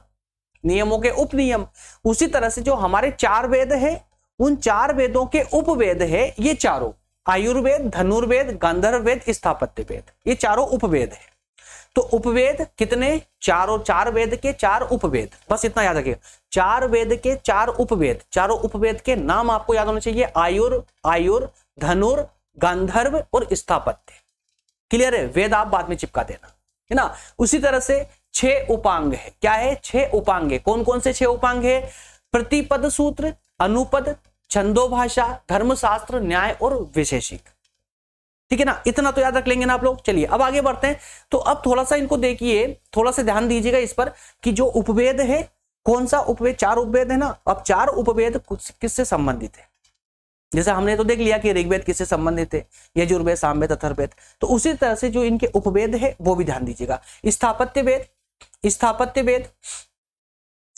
नियमों के उपनियम उसी तरह से जो हमारे चार वेद है उन चार वेदों के उपवेद है ये चारों आयुर्वेद धनुर्वेद गंधर्व वेद स्थापत्य वेद ये चारों उपवेद है तो उपवेद कितने चारों चार वेद के चार उपवेद बस इतना याद रखिएगा चार वेद के चार उपवेद चारों उपवेद के नाम आपको याद होने चाहिए आयुर आयुर धनुर गंधर्व और स्थापत्य क्लियर है वेद आप बाद में चिपका देना है ना उसी तरह से छह उपांग है क्या है छह उपांग है कौन कौन से छह उपांग है प्रतिपद सूत्र अनुपद छंदो भाषा धर्मशास्त्र न्याय और विशेषिक ठीक है ना इतना तो याद रख लेंगे ना आप लोग चलिए अब आगे बढ़ते हैं तो अब थोड़ा सा इनको देखिए थोड़ा सा ध्यान दीजिएगा इस पर कि जो उपवेद है कौन सा उपवेद चार उपवेद है ना अब चार उपवेद किससे संबंधित है जैसे हमने तो देख लिया कि ऋग्वेद किससे संबंधित है यजुर्वेद सामवेद अथर्वेद तो उसी तरह से जो इनके उपवेद है वो भी ध्यान दीजिएगा स्थापत्य वेद स्थापत्य वेद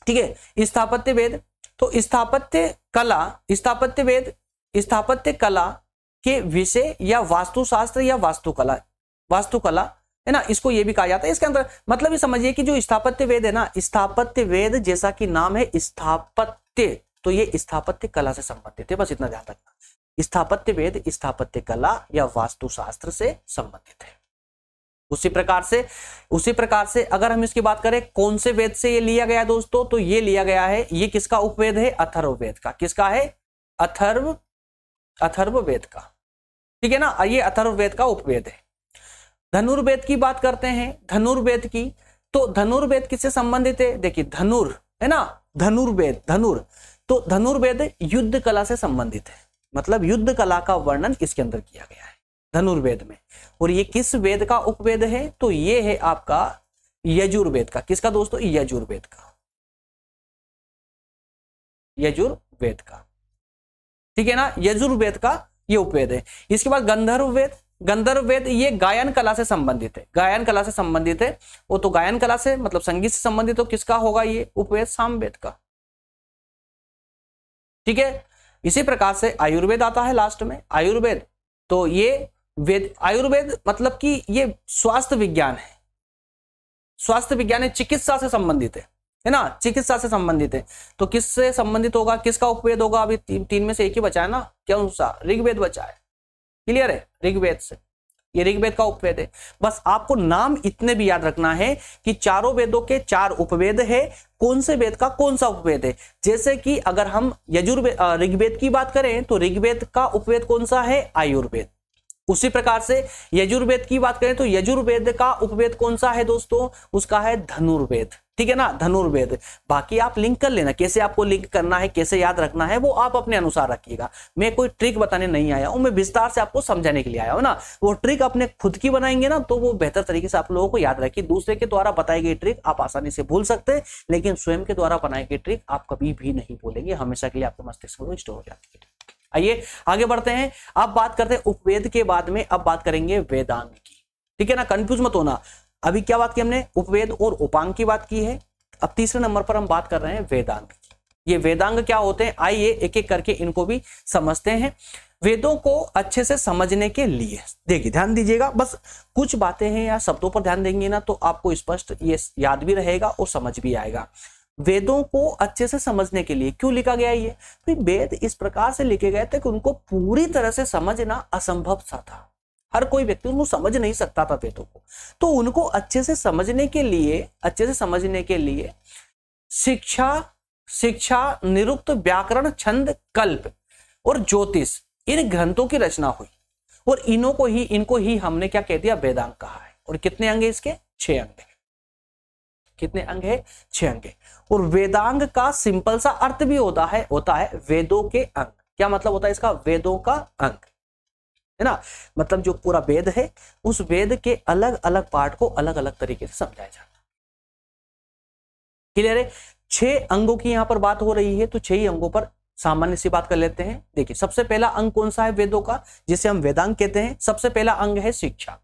ठीक है स्थापत्य वेद तो स्थापत्य कला स्थापत्य वेद स्थापत्य कला के विषय या वास्तुशास्त्र या वास्तुकला वास्तुकला है ना इसको ये भी कहा जाता है इसके अंदर मतलब ये समझिए कि जो स्थापत्य वेद है ना स्थापत्य वेद जैसा कि नाम है स्थापत्य तो ये स्थापत्य कला से संबंधित है बस इतना ध्यान रखना स्थापत्य वेद स्थापत्य कला या वास्तुशास्त्र से संबंधित है उसी प्रकार से उसी प्रकार से अगर हम इसकी बात करें कौन से वेद से ये लिया गया दोस्तों तो ये लिया गया है ये किसका उपवेद है अथर्व वेद का किसका है अथर्व अथर्व वेद का ठीक है ना ये अथर्व वेद का उपवेद है धनुर्वेद की बात करते हैं धनुर्वेद की तो धनुर्वेद किससे संबंधित है देखिए धनुर है ना धनुर्वेद धनुर तो धनुर्वेद युद्ध कला से संबंधित है मतलब युद्ध कला का वर्णन किसके अंदर किया गया है धनुर्वेद में और ये किस वेद का उपवेद है तो ये है आपका यजुर्वेद का किसका दोस्तों यजुर्वेद का यजुर्वेद का ठीक है ना यजुर्वेद का ये उपवेद है इसके बाद गंधर्ववेद गंधर्व वेद ये गायन कला से संबंधित है गायन कला से संबंधित है वो तो गायन कला से मतलब संगीत से संबंधित तो किसका होगा ये उपवेद सामवेद का ठीक है इसी प्रकार से आयुर्वेद आता है लास्ट में आयुर्वेद तो ये वेद आयुर्वेद मतलब कि ये स्वास्थ्य विज्ञान है स्वास्थ्य विज्ञान है चिकित्सा से संबंधित है है ना चिकित्सा से संबंधित है तो किससे संबंधित होगा किसका उपवेद होगा अभी ती, तीन में से एक ही बचा है ना क्या अनुसार ऋग्वेद बचा है क्लियर है ऋग्वेद से ये ऋग्वेद का उपवेद है बस आपको नाम इतने भी याद रखना है कि चारों वेदों के चार उपवेद है कौन से वेद का कौन सा उपवेद है जैसे कि अगर हम यजुर्वेद ऋग्वेद की बात करें तो ऋग्वेद का उपवेद कौन सा है आयुर्वेद उसी प्रकार से यजुर्वेद की बात करें तो यजुर्वेद का उपवेद कौन सा है दोस्तों उसका है धनुर्वेद ठीक है ना धनुर्वेद बाकी आप लिंक कर लेना कैसे आपको लिंक करना है कैसे याद रखना है वो आप अपने अनुसार रखिएगा मैं कोई ट्रिक बताने नहीं आया हूं मैं विस्तार से आपको समझाने के लिए आया हूं ना वो ट्रिक अपने खुद की बनाएंगे ना तो वो बेहतर तरीके से आप लोगों को याद रखिए दूसरे के द्वारा बताई गई ट्रिक आप आसानी से भूल सकते हैं लेकिन स्वयं के द्वारा बनाई गई ट्रिक आप कभी भी नहीं भूलेंगे हमेशा के लिए आपके मस्तिष्क में स्टोर हो जाती है आइए आगे बढ़ते हैं अब बात करते हैं उपवेद के बाद में अब बात करेंगे वेदांग की ठीक है ना कंफ्यूज मत होना अभी क्या बात की हमने उपवेद और उपांग की बात की है अब तीसरे नंबर पर हम बात कर रहे हैं वेदांग ये वेदांग क्या होते हैं आइए एक एक करके इनको भी समझते हैं वेदों को अच्छे से समझने के लिए देखिए ध्यान दीजिएगा बस कुछ बातें हैं या शब्दों पर ध्यान देंगे ना तो आपको स्पष्ट ये याद भी रहेगा और समझ भी आएगा वेदों को अच्छे से समझने के लिए क्यों लिखा गया ये तो वेद इस प्रकार से लिखे गए थे कि उनको पूरी तरह से समझना असंभव सा था हर कोई व्यक्ति उनको समझ नहीं सकता था वेदों को तो उनको अच्छे से समझने के लिए अच्छे से समझने के लिए शिक्षा शिक्षा निरुक्त व्याकरण छंद कल्प और ज्योतिष इन ग्रंथों की रचना हुई और इनों को ही इनको ही हमने क्या कह दिया वेदांग कहा है और कितने अंग है इसके छह अंग है कितने अंग है छह अंग है और वेदांग का सिंपल सा अर्थ भी होता है होता है वेदों के अंग क्या मतलब होता है इसका वेदों का अंग है ना मतलब जो पूरा वेद है उस वेद के अलग अलग पार्ट को अलग अलग तरीके से समझाया जाता है क्लियर है छह अंगों की यहां पर बात हो रही है तो छह ही अंगों पर सामान्य सी बात कर लेते हैं देखिए सबसे पहला अंग कौन सा है वेदों का जिसे हम वेदांग कहते हैं सबसे पहला अंग है शिक्षा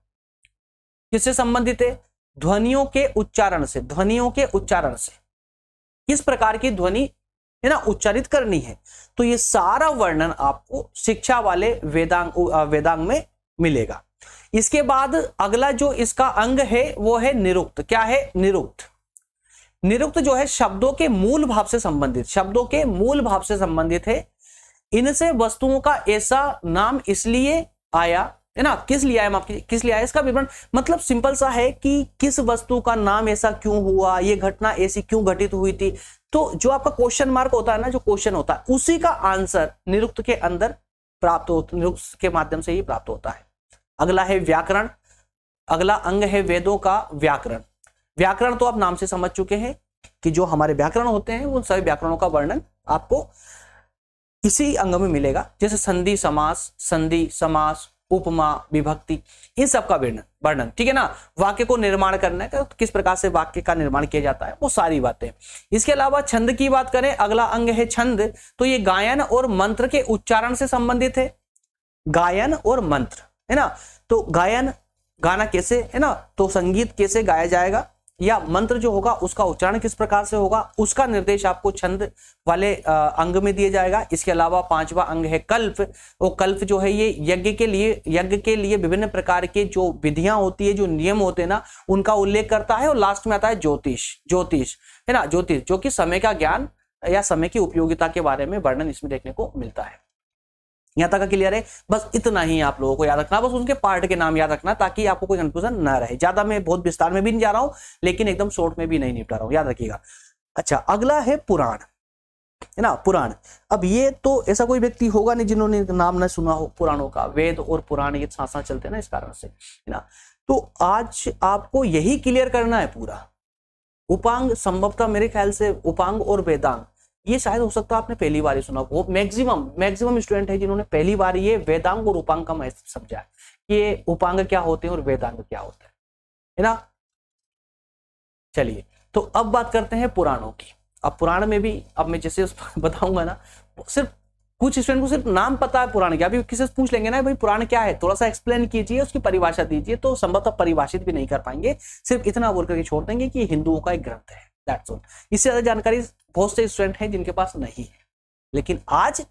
किससे संबंधित है ध्वनियों के उच्चारण से ध्वनियों के उच्चारण से किस प्रकार की ध्वनि है ना उच्चारित करनी है तो ये सारा वर्णन आपको शिक्षा वाले वेदांग वेदांग में मिलेगा इसके बाद अगला जो इसका अंग है वो है निरुक्त क्या है निरुक्त निरुक्त जो है शब्दों के मूल भाव से संबंधित शब्दों के मूल भाव से संबंधित है इनसे वस्तुओं का ऐसा नाम इसलिए आया है ना किस लिया है आपके किस लिया है इसका विवरण मतलब सिंपल सा है कि किस वस्तु का नाम ऐसा क्यों हुआ ये घटना ऐसी क्यों घटित हुई थी तो जो आपका क्वेश्चन मार्क होता है ना जो क्वेश्चन होता है उसी का आंसर निरुक्त के अंदर प्राप्त होता निरुक्त के माध्यम से ही प्राप्त होता है अगला है व्याकरण अगला अंग है वेदों का व्याकरण व्याकरण तो आप नाम से समझ चुके हैं कि जो हमारे व्याकरण होते हैं उन सभी व्याकरणों का वर्णन आपको इसी अंग में मिलेगा जैसे संधि समास संधि समास उपमा विभक्ति इन सब का वर्णन वर्णन ठीक है ना वाक्य को निर्माण करना है तो किस प्रकार से वाक्य का निर्माण किया जाता है वो सारी बातें इसके अलावा छंद की बात करें अगला अंग है छंद तो ये गायन और मंत्र के उच्चारण से संबंधित है गायन और मंत्र है ना तो गायन गाना कैसे है ना तो संगीत कैसे गाया जाएगा या मंत्र जो होगा उसका उच्चारण किस प्रकार से होगा उसका निर्देश आपको छंद वाले अंग में दिया जाएगा इसके अलावा पांचवा अंग है कल्प वो कल्प जो है ये यज्ञ के लिए यज्ञ के लिए विभिन्न प्रकार के जो विधियां होती है जो नियम होते हैं ना उनका उल्लेख करता है और लास्ट में आता है ज्योतिष ज्योतिष है ना ज्योतिष जो कि समय का ज्ञान या समय की उपयोगिता के बारे में वर्णन इसमें देखने को मिलता है यहां तक क्लियर है बस इतना ही आप लोगों को याद रखना बस उनके पार्ट के नाम याद रखना ताकि आपको कोई कंफ्यूजन ना रहे ज्यादा मैं बहुत विस्तार में भी नहीं जा रहा हूँ लेकिन एकदम शॉर्ट में भी नहीं निपटा रहा हूं याद रखिएगा अच्छा अगला है पुराण है ना पुराण अब ये तो ऐसा कोई व्यक्ति होगा नहीं जिन्होंने नाम ना सुना हो पुराणों का वेद और पुराण ये सांसा चलते हैं ना इस कारण से है ना तो आज आपको यही क्लियर करना है पूरा उपांग संभवता मेरे ख्याल से उपांग और वेदांग ये शायद हो सकता है आपने पहली बार ही सुना हो मैक्सिमम मैक्सिमम स्टूडेंट है जिन्होंने पहली बार ये वेदांग और उपांग का समझा है ये उपांग क्या होते हैं और वेदांग क्या होता है है ना चलिए तो अब बात करते हैं पुराणों की अब पुराण में भी अब मैं जैसे बताऊंगा ना सिर्फ कुछ स्टूडेंट को सिर्फ नाम पता है पुराण क्या अभी किसी से पूछ लेंगे ना भाई पुराण क्या है थोड़ा सा एक्सप्लेन कीजिए उसकी परिभाषा दीजिए तो संभवतः परिभाषित भी नहीं कर पाएंगे सिर्फ इतना बोल करके छोड़ देंगे कि हिंदुओं का एक ग्रंथ है दैट्स ऑल इससे ज़्यादा जानकारी बहुत से स्टूडेंट हैं जिनके पास नहीं है लेकिन आज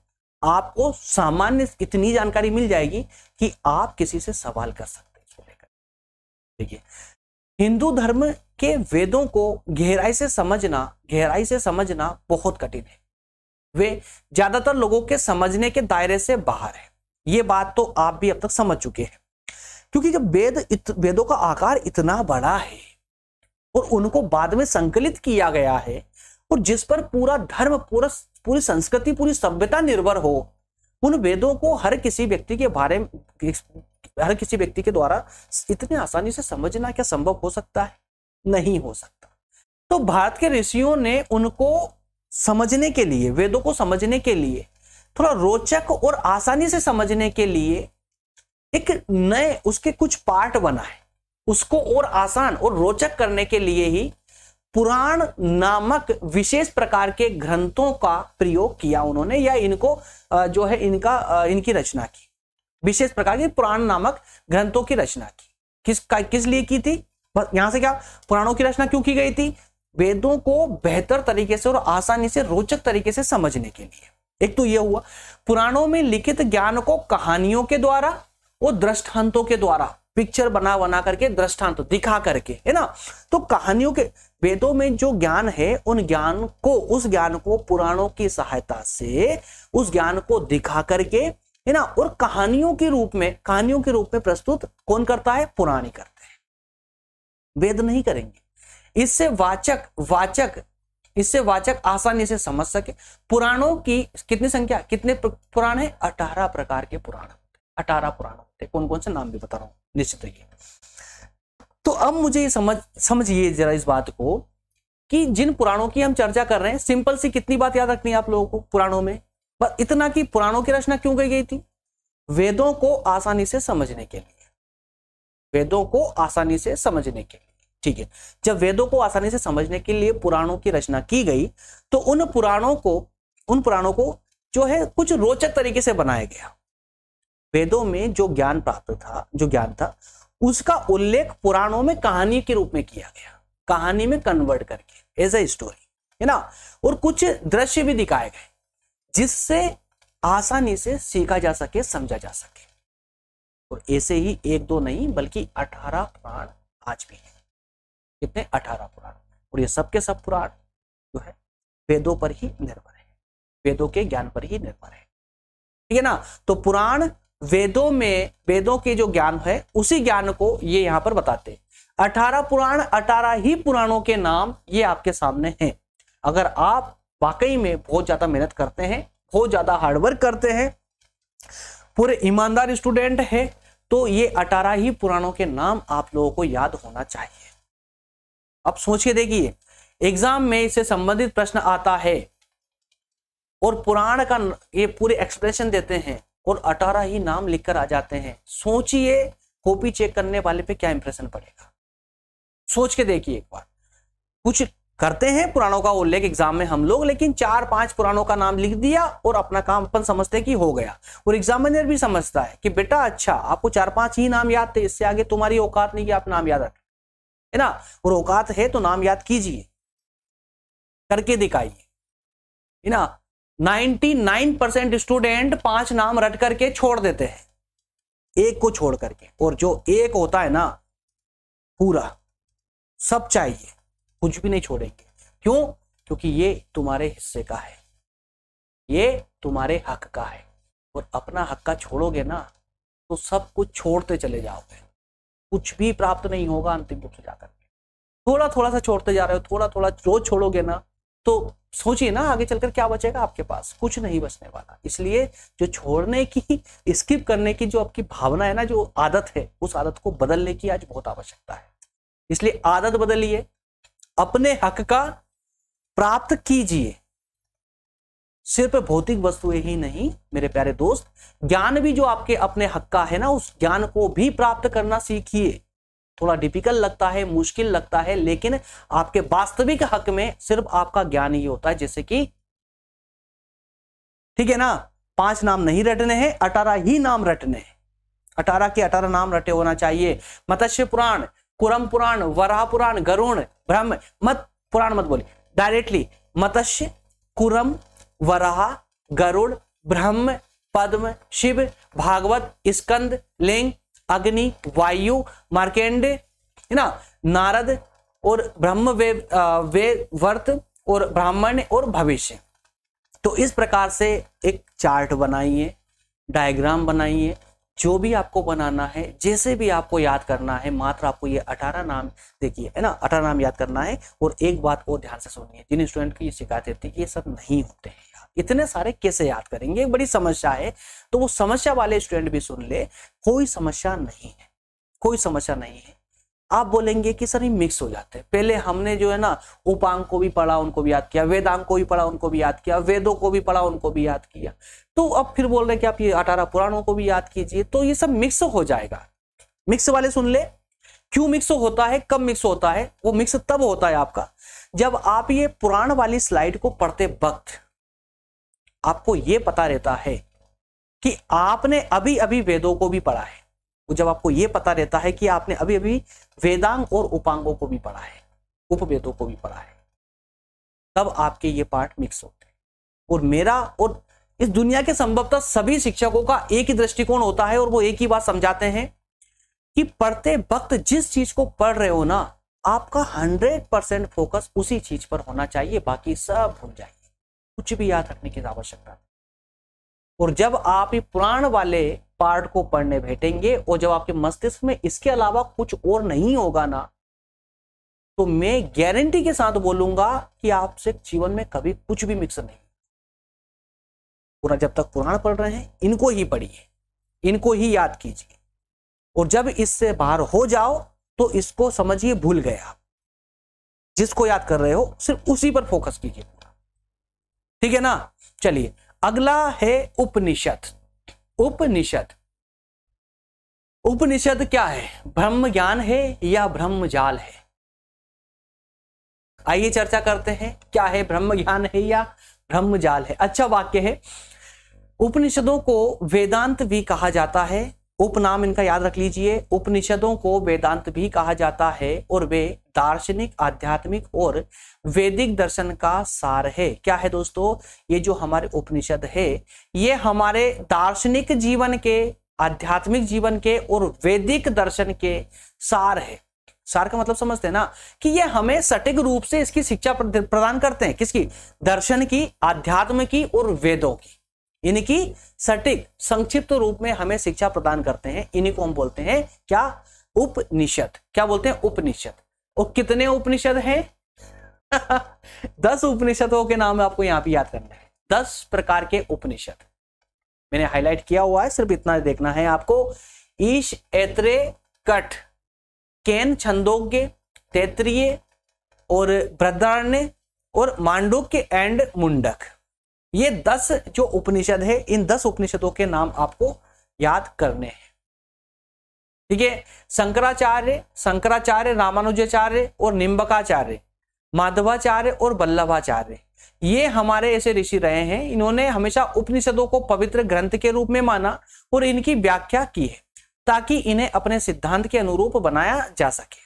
आपको सामान्य इतनी जानकारी मिल जाएगी कि आप किसी से सवाल कर सकते हैं इसको लेकर देखिए हिंदू धर्म के वेदों को गहराई से समझना गहराई से समझना बहुत कठिन है वे ज्यादातर लोगों के समझने के दायरे से बाहर है ये बात तो आप भी अब तक समझ चुके हैं क्योंकि जब वेद वेदों का आकार इतना बड़ा है और उनको बाद में संकलित किया गया है और जिस पर पूरा धर्म पूरा पूरी संस्कृति पूरी सभ्यता निर्भर हो उन वेदों को हर किसी व्यक्ति के बारे में हर किसी व्यक्ति के द्वारा इतने आसानी से समझना क्या संभव हो सकता है नहीं हो सकता तो भारत के ऋषियों ने उनको समझने के लिए वेदों को समझने के लिए थोड़ा रोचक और आसानी से समझने के लिए एक नए उसके कुछ पार्ट बनाए उसको और आसान और रोचक करने के लिए ही पुराण नामक विशेष प्रकार के ग्रंथों का प्रयोग किया उन्होंने या इनको जो है इनका इनकी रचना की विशेष प्रकार के पुराण नामक ग्रंथों की रचना की किस का, किस लिए की थी यहां से क्या पुराणों की रचना क्यों की गई थी वेदों को बेहतर तरीके से और आसानी से रोचक तरीके से समझने के लिए एक तो यह हुआ पुराणों में लिखित ज्ञान को कहानियों के द्वारा और दृष्टांतों के द्वारा पिक्चर बना बना करके दृष्टांत तो दिखा करके है ना तो कहानियों के वेदों में जो ज्ञान है उन ज्ञान को उस ज्ञान को पुराणों की सहायता से उस ज्ञान को दिखा करके है ना और कहानियों के रूप में कहानियों के रूप में प्रस्तुत कौन करता है पुराणी करते हैं वेद नहीं करेंगे इससे वाचक वाचक इससे वाचक आसानी से समझ सके पुराणों की कितनी संख्या कितने पुराण है अठारह प्रकार के पुराण अठारह पुराण सकते हैं कौन कौन से नाम भी बता रहा हूँ निश्चित तरीके तो अब मुझे ये समझ समझिए जरा इस बात को कि जिन पुराणों की हम चर्चा कर रहे हैं सिंपल सी कितनी बात याद रखनी है आप लोगों को पुराणों में बस इतना कि पुराणों की रचना क्यों की गई थी वेदों को आसानी से समझने के लिए वेदों को आसानी से समझने के लिए ठीक है जब वेदों को आसानी से समझने के लिए पुराणों की रचना की गई तो उन पुराणों को उन पुराणों को जो है कुछ रोचक तरीके से बनाया गया वेदों में जो ज्ञान प्राप्त था जो ज्ञान था उसका उल्लेख पुराणों में कहानी के रूप में किया गया कहानी में कन्वर्ट करके एज ए स्टोरी है ना और कुछ दृश्य भी दिखाए गए जिससे आसानी से सीखा जा सके समझा जा सके और ऐसे ही एक दो नहीं बल्कि अठारह पुराण आज भी है कितने अठारह पुराण और ये सब के सब पुराण जो है वेदों पर ही निर्भर है वेदों के ज्ञान पर ही निर्भर है ठीक है ना तो पुराण वेदों में वेदों के जो ज्ञान है उसी ज्ञान को ये यहाँ पर बताते हैं अठारह पुराण अठारह ही पुराणों के नाम ये आपके सामने हैं अगर आप वाकई में बहुत ज्यादा मेहनत करते हैं बहुत ज्यादा हार्डवर्क करते हैं पूरे ईमानदार स्टूडेंट है तो ये अठारह ही पुराणों के नाम आप लोगों को याद होना चाहिए अब सोच के देखिए एग्जाम में इससे संबंधित प्रश्न आता है और पुराण का ये पूरे एक्सप्रेशन देते हैं और अटारा ही नाम लिखकर आ जाते हैं सोचिए कॉपी चेक करने वाले पे क्या इंप्रेशन पड़ेगा सोच के देखिए एक बार कुछ करते हैं पुराणों का उल्लेख एग्जाम में हम लोग लेकिन चार पांच पुराणों का नाम लिख दिया और अपना काम अपन समझते कि हो गया और एग्जामिनर भी समझता है कि बेटा अच्छा आपको चार पांच ही नाम याद थे इससे आगे तुम्हारी औकात नहीं कि आप नाम याद रखें है ना और औकात है तो नाम याद कीजिए करके दिखाइए है ना 99 परसेंट स्टूडेंट पांच नाम रट करके छोड़ देते हैं एक को छोड़ करके और जो एक होता है ना पूरा सब चाहिए कुछ भी नहीं छोड़ेंगे क्यों क्योंकि ये तुम्हारे हिस्से का है ये तुम्हारे हक का है और अपना हक का छोड़ोगे ना तो सब कुछ छोड़ते चले जाओगे कुछ भी प्राप्त नहीं होगा अंतिम रूप से जाकर थोड़ा थोड़ा सा छोड़ते जा रहे हो थोड़ा थोड़ा रोज छोड़ोगे ना तो सोचिए ना आगे चलकर क्या बचेगा आपके पास कुछ नहीं बचने वाला इसलिए जो छोड़ने की स्किप करने की जो आपकी भावना है ना जो आदत है उस आदत को बदलने की आज बहुत आवश्यकता है इसलिए आदत बदलिए अपने हक का प्राप्त कीजिए सिर्फ भौतिक वस्तुएं ही नहीं मेरे प्यारे दोस्त ज्ञान भी जो आपके अपने हक का है ना उस ज्ञान को भी प्राप्त करना सीखिए थोड़ा डिफिकल्ट लगता है मुश्किल लगता है लेकिन आपके वास्तविक हक में सिर्फ आपका ज्ञान ही होता है जैसे कि ठीक है ना पांच नाम नहीं रटने हैं अठारह ही नाम रटने हैं अठारह के अठारह नाम रटे होना चाहिए मत्स्य पुराण कुरम पुराण वराह पुराण गरुण ब्रह्म मत पुराण मत बोली डायरेक्टली मत्स्य कुरम वराह गरुड़ ब्रह्म पद्म शिव भागवत स्कंद लिंग अग्नि वायु मार्केंड है ना नारद और ब्रह्म वे, वे वर्त और ब्राह्मण और भविष्य तो इस प्रकार से एक चार्ट बनाइए डायग्राम बनाइए जो भी आपको बनाना है जैसे भी आपको याद करना है मात्र आपको ये अठारह नाम देखिए है ना अठारह नाम याद करना है और एक बात और ध्यान से सुनिए जिन स्टूडेंट की ये शिकायत रहती है ये सब नहीं होते हैं इतने सारे कैसे याद करेंगे एक बड़ी समस्या है तो वो समस्या वाले स्टूडेंट भी सुन ले कोई समस्या नहीं है कोई समस्या नहीं है आप बोलेंगे कि सर ये मिक्स हो जाते हैं पहले हमने जो है ना उपांग को भी पढ़ा उनको भी याद किया वेदांग को भी पढ़ा उनको भी याद किया वेदों को भी पढ़ा उनको भी याद किया तो अब फिर बोल रहे कि आप ये अठारह पुराणों को भी याद कीजिए तो ये सब मिक्स हो जाएगा मिक्स वाले सुन ले क्यों मिक्स होता है कब मिक्स होता है वो मिक्स तब होता है आपका जब आप ये पुराण वाली स्लाइड को पढ़ते वक्त आपको ये पता रहता है कि आपने अभी अभी वेदों को भी पढ़ा है वो जब आपको ये पता रहता है कि आपने अभी अभी वेदांग और उपांगों को भी पढ़ा है उपवेदों को भी पढ़ा है तब आपके ये पार्ट मिक्स होते हैं और मेरा और इस दुनिया के संभवतः सभी शिक्षकों का एक ही दृष्टिकोण होता है और वो एक ही बात समझाते हैं कि पढ़ते वक्त जिस चीज को पढ़ रहे हो ना आपका हंड्रेड परसेंट फोकस उसी चीज पर होना चाहिए बाकी सब भूल जाए कुछ भी याद रखने की आवश्यकता और जब आप ये पुराण वाले पार्ट को पढ़ने बैठेंगे और जब आपके मस्तिष्क में इसके अलावा कुछ और नहीं होगा ना तो मैं गारंटी के साथ बोलूंगा कि आपसे जीवन में कभी कुछ भी मिक्स नहीं पूरा जब तक पुराण पढ़ रहे हैं इनको ही पढ़िए इनको ही याद कीजिए और जब इससे बाहर हो जाओ तो इसको समझिए भूल गए आप जिसको याद कर रहे हो सिर्फ उसी पर फोकस कीजिए ठीक है ना चलिए अगला है उपनिषद उपनिषद उपनिषद क्या है ब्रह्म ज्ञान है या ब्रह्म जाल है आइए चर्चा करते हैं क्या है ब्रह्म ज्ञान है या ब्रह्म जाल है अच्छा वाक्य है उपनिषदों को वेदांत भी कहा जाता है उपनाम इनका याद रख लीजिए उपनिषदों को वेदांत भी कहा जाता है और वे दार्शनिक आध्यात्मिक और वैदिक दर्शन का सार है क्या है दोस्तों ये जो हमारे उपनिषद है ये हमारे दार्शनिक जीवन के आध्यात्मिक जीवन के और वैदिक दर्शन के सार है सार का मतलब समझते हैं ना कि ये हमें सटीक रूप से इसकी शिक्षा प्रदान करते हैं किसकी दर्शन की आध्यात्म की और वेदों की यानी कि सटीक संक्षिप्त रूप में हमें शिक्षा प्रदान करते हैं इन्हीं को हम बोलते हैं क्या उपनिषद क्या बोलते हैं उपनिषद और कितने उपनिषद हैं दस उपनिषदों के नाम आपको यहां पे याद करना है दस प्रकार के उपनिषद मैंने हाईलाइट किया हुआ है सिर्फ इतना देखना है आपको ईश एत्रे कट केन छंदोग्य तैतरीय और बृद्धारण्य और मांडुक्य एंड मुंडक ये दस जो उपनिषद है इन दस उपनिषदों के नाम आपको याद करने हैं ठीक है शंकराचार्य शंकराचार्य रामानुजाचार्य और निम्बकाचार्य माधवाचार्य और बल्लभाचार्य ये हमारे ऐसे ऋषि रहे हैं इन्होंने हमेशा उपनिषदों को पवित्र ग्रंथ के रूप में माना और इनकी व्याख्या की है ताकि इन्हें अपने सिद्धांत के अनुरूप बनाया जा सके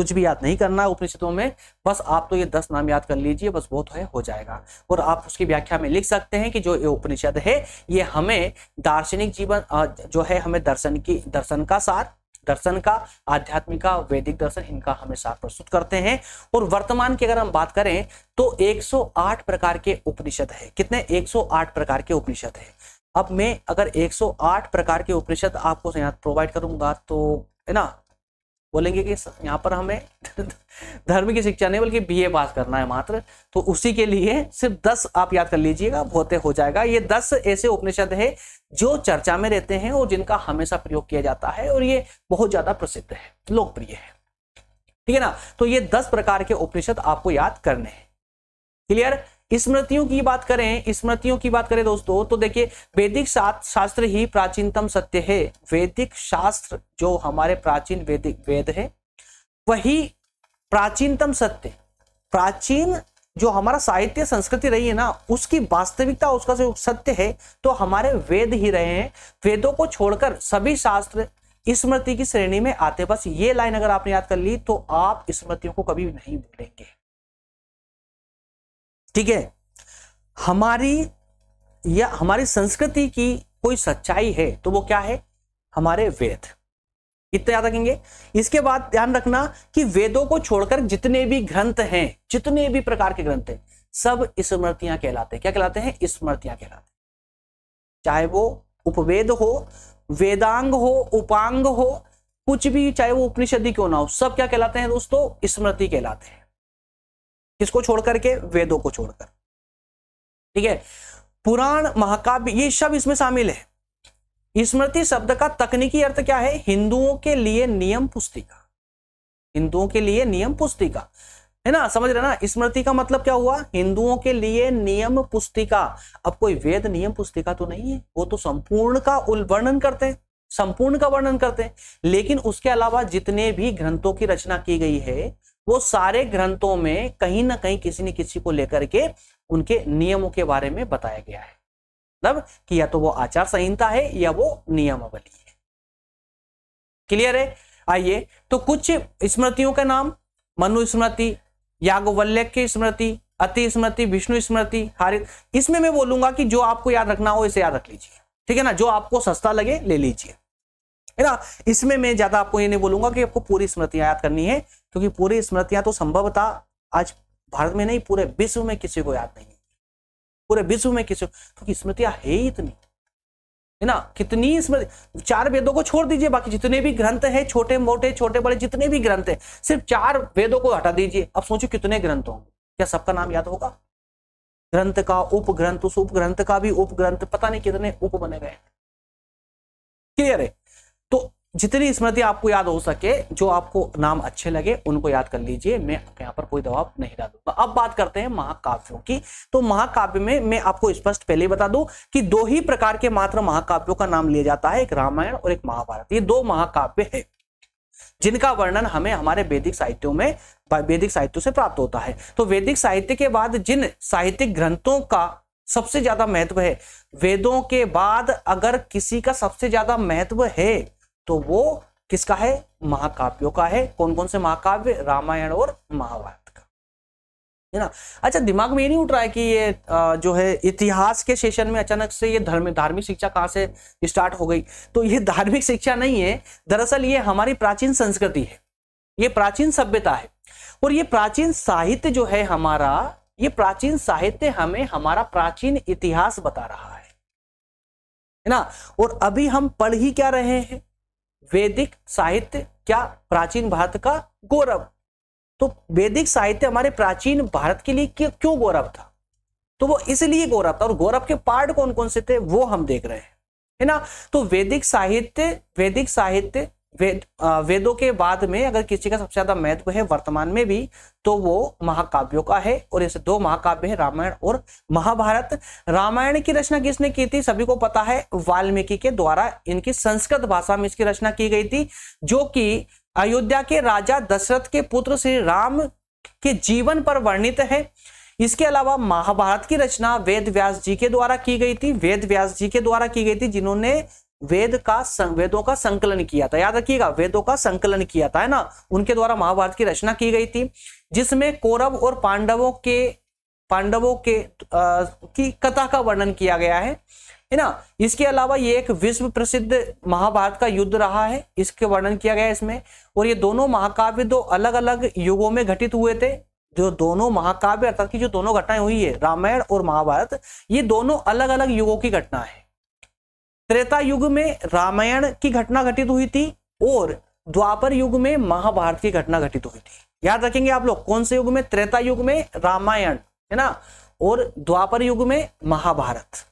कुछ भी याद नहीं करना उपनिषदों में बस आप तो ये दस नाम याद कर लीजिए बस वो तो है हो जाएगा और आप उसकी व्याख्या में लिख सकते हैं कि जो ये उपनिषद है ये हमें दार्शनिक जीवन जो है हमें दर्शन की दर्शन का सार दर्शन का आध्यात्मिक का वैदिक दर्शन इनका हमें सार प्रस्तुत करते हैं और वर्तमान की अगर हम बात करें तो 108 प्रकार के उपनिषद है कितने 108 प्रकार के उपनिषद है अब मैं अगर 108 प्रकार के उपनिषद आपको यहाँ प्रोवाइड करूंगा तो है ना बोलेंगे कि यहाँ पर हमें धर्म की शिक्षा नहीं बल्कि बीए पास करना है मात्र तो उसी के लिए सिर्फ दस आप याद कर लीजिएगा बहुत हो जाएगा ये दस ऐसे उपनिषद है जो चर्चा में रहते हैं और जिनका हमेशा प्रयोग किया जाता है और ये बहुत ज्यादा प्रसिद्ध है लोकप्रिय है ठीक है ना तो ये दस प्रकार के उपनिषद आपको याद करने हैं क्लियर स्मृतियों की बात करें स्मृतियों की बात करें दोस्तों तो देखिए वैदिक शास्त्र ही प्राचीनतम सत्य है वैदिक शास्त्र जो हमारे प्राचीन वैदिक वेद है वही प्राचीनतम सत्य प्राचीन जो हमारा साहित्य संस्कृति रही है ना उसकी वास्तविकता उसका जो सत्य है तो हमारे वेद ही रहे हैं वेदों को छोड़कर सभी शास्त्र स्मृति की श्रेणी में आते बस ये लाइन अगर आपने याद कर ली तो आप स्मृतियों को कभी नहीं भूलेंगे ठीक है हमारी या हमारी संस्कृति की कोई सच्चाई है तो वो क्या है हमारे वेद इतना याद रखेंगे इसके बाद ध्यान रखना कि वेदों को छोड़कर जितने भी ग्रंथ हैं जितने भी प्रकार के ग्रंथ हैं सब स्मृतियां कहलाते हैं क्या कहलाते हैं स्मृतियां कहलाते हैं चाहे वो उपवेद हो वेदांग हो उपांग हो कुछ भी चाहे वो उपनिषदी क्यों ना हो सब क्या कहलाते हैं दोस्तों स्मृति कहलाते हैं किसको छोड़ करके वेदों को छोड़कर ठीक है पुराण महाकाव्य ये सब इसमें शामिल है स्मृति शब्द का तकनीकी अर्थ क्या है हिंदुओं के लिए नियम पुस्तिका हिंदुओं के लिए नियम पुस्तिका है ना समझ रहे ना स्मृति का मतलब क्या हुआ हिंदुओं के लिए नियम पुस्तिका अब कोई वेद नियम पुस्तिका तो नहीं है वो तो संपूर्ण का वर्णन करते हैं संपूर्ण का वर्णन करते हैं लेकिन उसके अलावा जितने भी ग्रंथों की रचना की गई है वो सारे ग्रंथों में कहीं ना कहीं किसी न किसी को लेकर के उनके नियमों के बारे में बताया गया है मतलब कि या तो वो आचार संहिता है या वो नियमावली है क्लियर है आइए तो कुछ स्मृतियों का नाम मनुस्मृति स्मृति की स्मृति अति स्मृति विष्णु स्मृति हरित इसमें मैं बोलूंगा कि जो आपको याद रखना हो इसे याद रख लीजिए ठीक है ना जो आपको सस्ता लगे ले लीजिए है ना इसमें मैं ज्यादा आपको ये नहीं बोलूंगा कि आपको पूरी स्मृतियां याद करनी है क्योंकि पूरी स्मृतियां तो संभवतः आज भारत में नहीं पूरे विश्व में किसी को याद नहीं है पूरे विश्व में किसी क्योंकि स्मृतियां है ही इतनी है ना कितनी स्मृति चार वेदों को छोड़ दीजिए बाकी जितने भी ग्रंथ है छोटे मोटे छोटे बड़े जितने भी ग्रंथ है सिर्फ चार वेदों को हटा दीजिए अब सोचो कितने ग्रंथ होंगे क्या सबका नाम याद होगा ग्रंथ का उपग्रंथ उस उपग्रंथ का भी उपग्रंथ पता नहीं कितने उप बने गए क्लियर है जितनी स्मृति आपको याद हो सके जो आपको नाम अच्छे लगे उनको याद कर लीजिए मैं यहाँ पर कोई दबाव नहीं डालूंगा अब बात करते हैं महाकाव्यों की तो महाकाव्य में मैं आपको स्पष्ट पहले ही बता दूं कि दो ही प्रकार के मात्र महाकाव्यों का नाम लिया जाता है एक रामायण और एक महाभारत ये दो महाकाव्य है जिनका वर्णन हमें हमारे वैदिक साहित्यों में वैदिक साहित्यों से प्राप्त होता है तो वैदिक साहित्य के बाद जिन साहित्यिक ग्रंथों का सबसे ज्यादा महत्व है वेदों के बाद अगर किसी का सबसे ज्यादा महत्व है तो वो किसका है महाकाव्यों का है कौन कौन से महाकाव्य रामायण और महाभारत का है ना अच्छा दिमाग में ये नहीं उठ रहा है कि ये जो है इतिहास के सेशन में अचानक से ये धर्म धार्मिक शिक्षा कहाँ से स्टार्ट हो गई तो ये धार्मिक शिक्षा नहीं है दरअसल ये हमारी प्राचीन संस्कृति है ये प्राचीन सभ्यता है और ये प्राचीन साहित्य जो है हमारा ये प्राचीन साहित्य हमें हमारा प्राचीन इतिहास बता रहा है ना और अभी हम पढ़ ही क्या रहे हैं वैदिक साहित्य क्या प्राचीन भारत का गौरव तो वैदिक साहित्य हमारे प्राचीन भारत के लिए क्यों गौरव था तो वो इसलिए गौरव था और गौरव के पार्ट कौन कौन से थे वो हम देख रहे हैं है ना तो वैदिक साहित्य वैदिक साहित्य वेद वेदों के बाद में अगर किसी का सबसे ज्यादा महत्व है वर्तमान में भी तो वो महाकाव्यों का है और ऐसे दो महाकाव्य है रामायण और महाभारत रामायण की रचना किसने की थी सभी को पता है वाल्मीकि के द्वारा इनकी संस्कृत भाषा में इसकी रचना की गई थी जो कि अयोध्या के राजा दशरथ के पुत्र श्री राम के जीवन पर वर्णित है इसके अलावा महाभारत की रचना वेद व्यास जी के द्वारा की गई थी वेद व्यास जी के द्वारा की गई थी जिन्होंने वेद का वेदों का संकलन किया था याद रखिएगा वेदों का संकलन किया था है ना उनके द्वारा महाभारत की रचना की गई थी जिसमें कौरव और पांडवों के पांडवों के आ, की कथा का वर्णन किया गया है है ना इसके अलावा ये एक विश्व प्रसिद्ध महाभारत का युद्ध रहा है इसके वर्णन किया गया है इसमें और ये दोनों महाकाव्य दो अलग अलग युगों में घटित हुए थे जो दोनों महाकाव्य अर्थात की जो दोनों घटनाएं हुई है रामायण और महाभारत ये दोनों अलग अलग युगों की घटना है त्रेता युग में रामायण की घटना घटित हुई थी और द्वापर युग में महाभारत की घटना घटित हुई थी याद रखेंगे आप लोग कौन से युग में त्रेता युग में रामायण है ना और द्वापर युग में महाभारत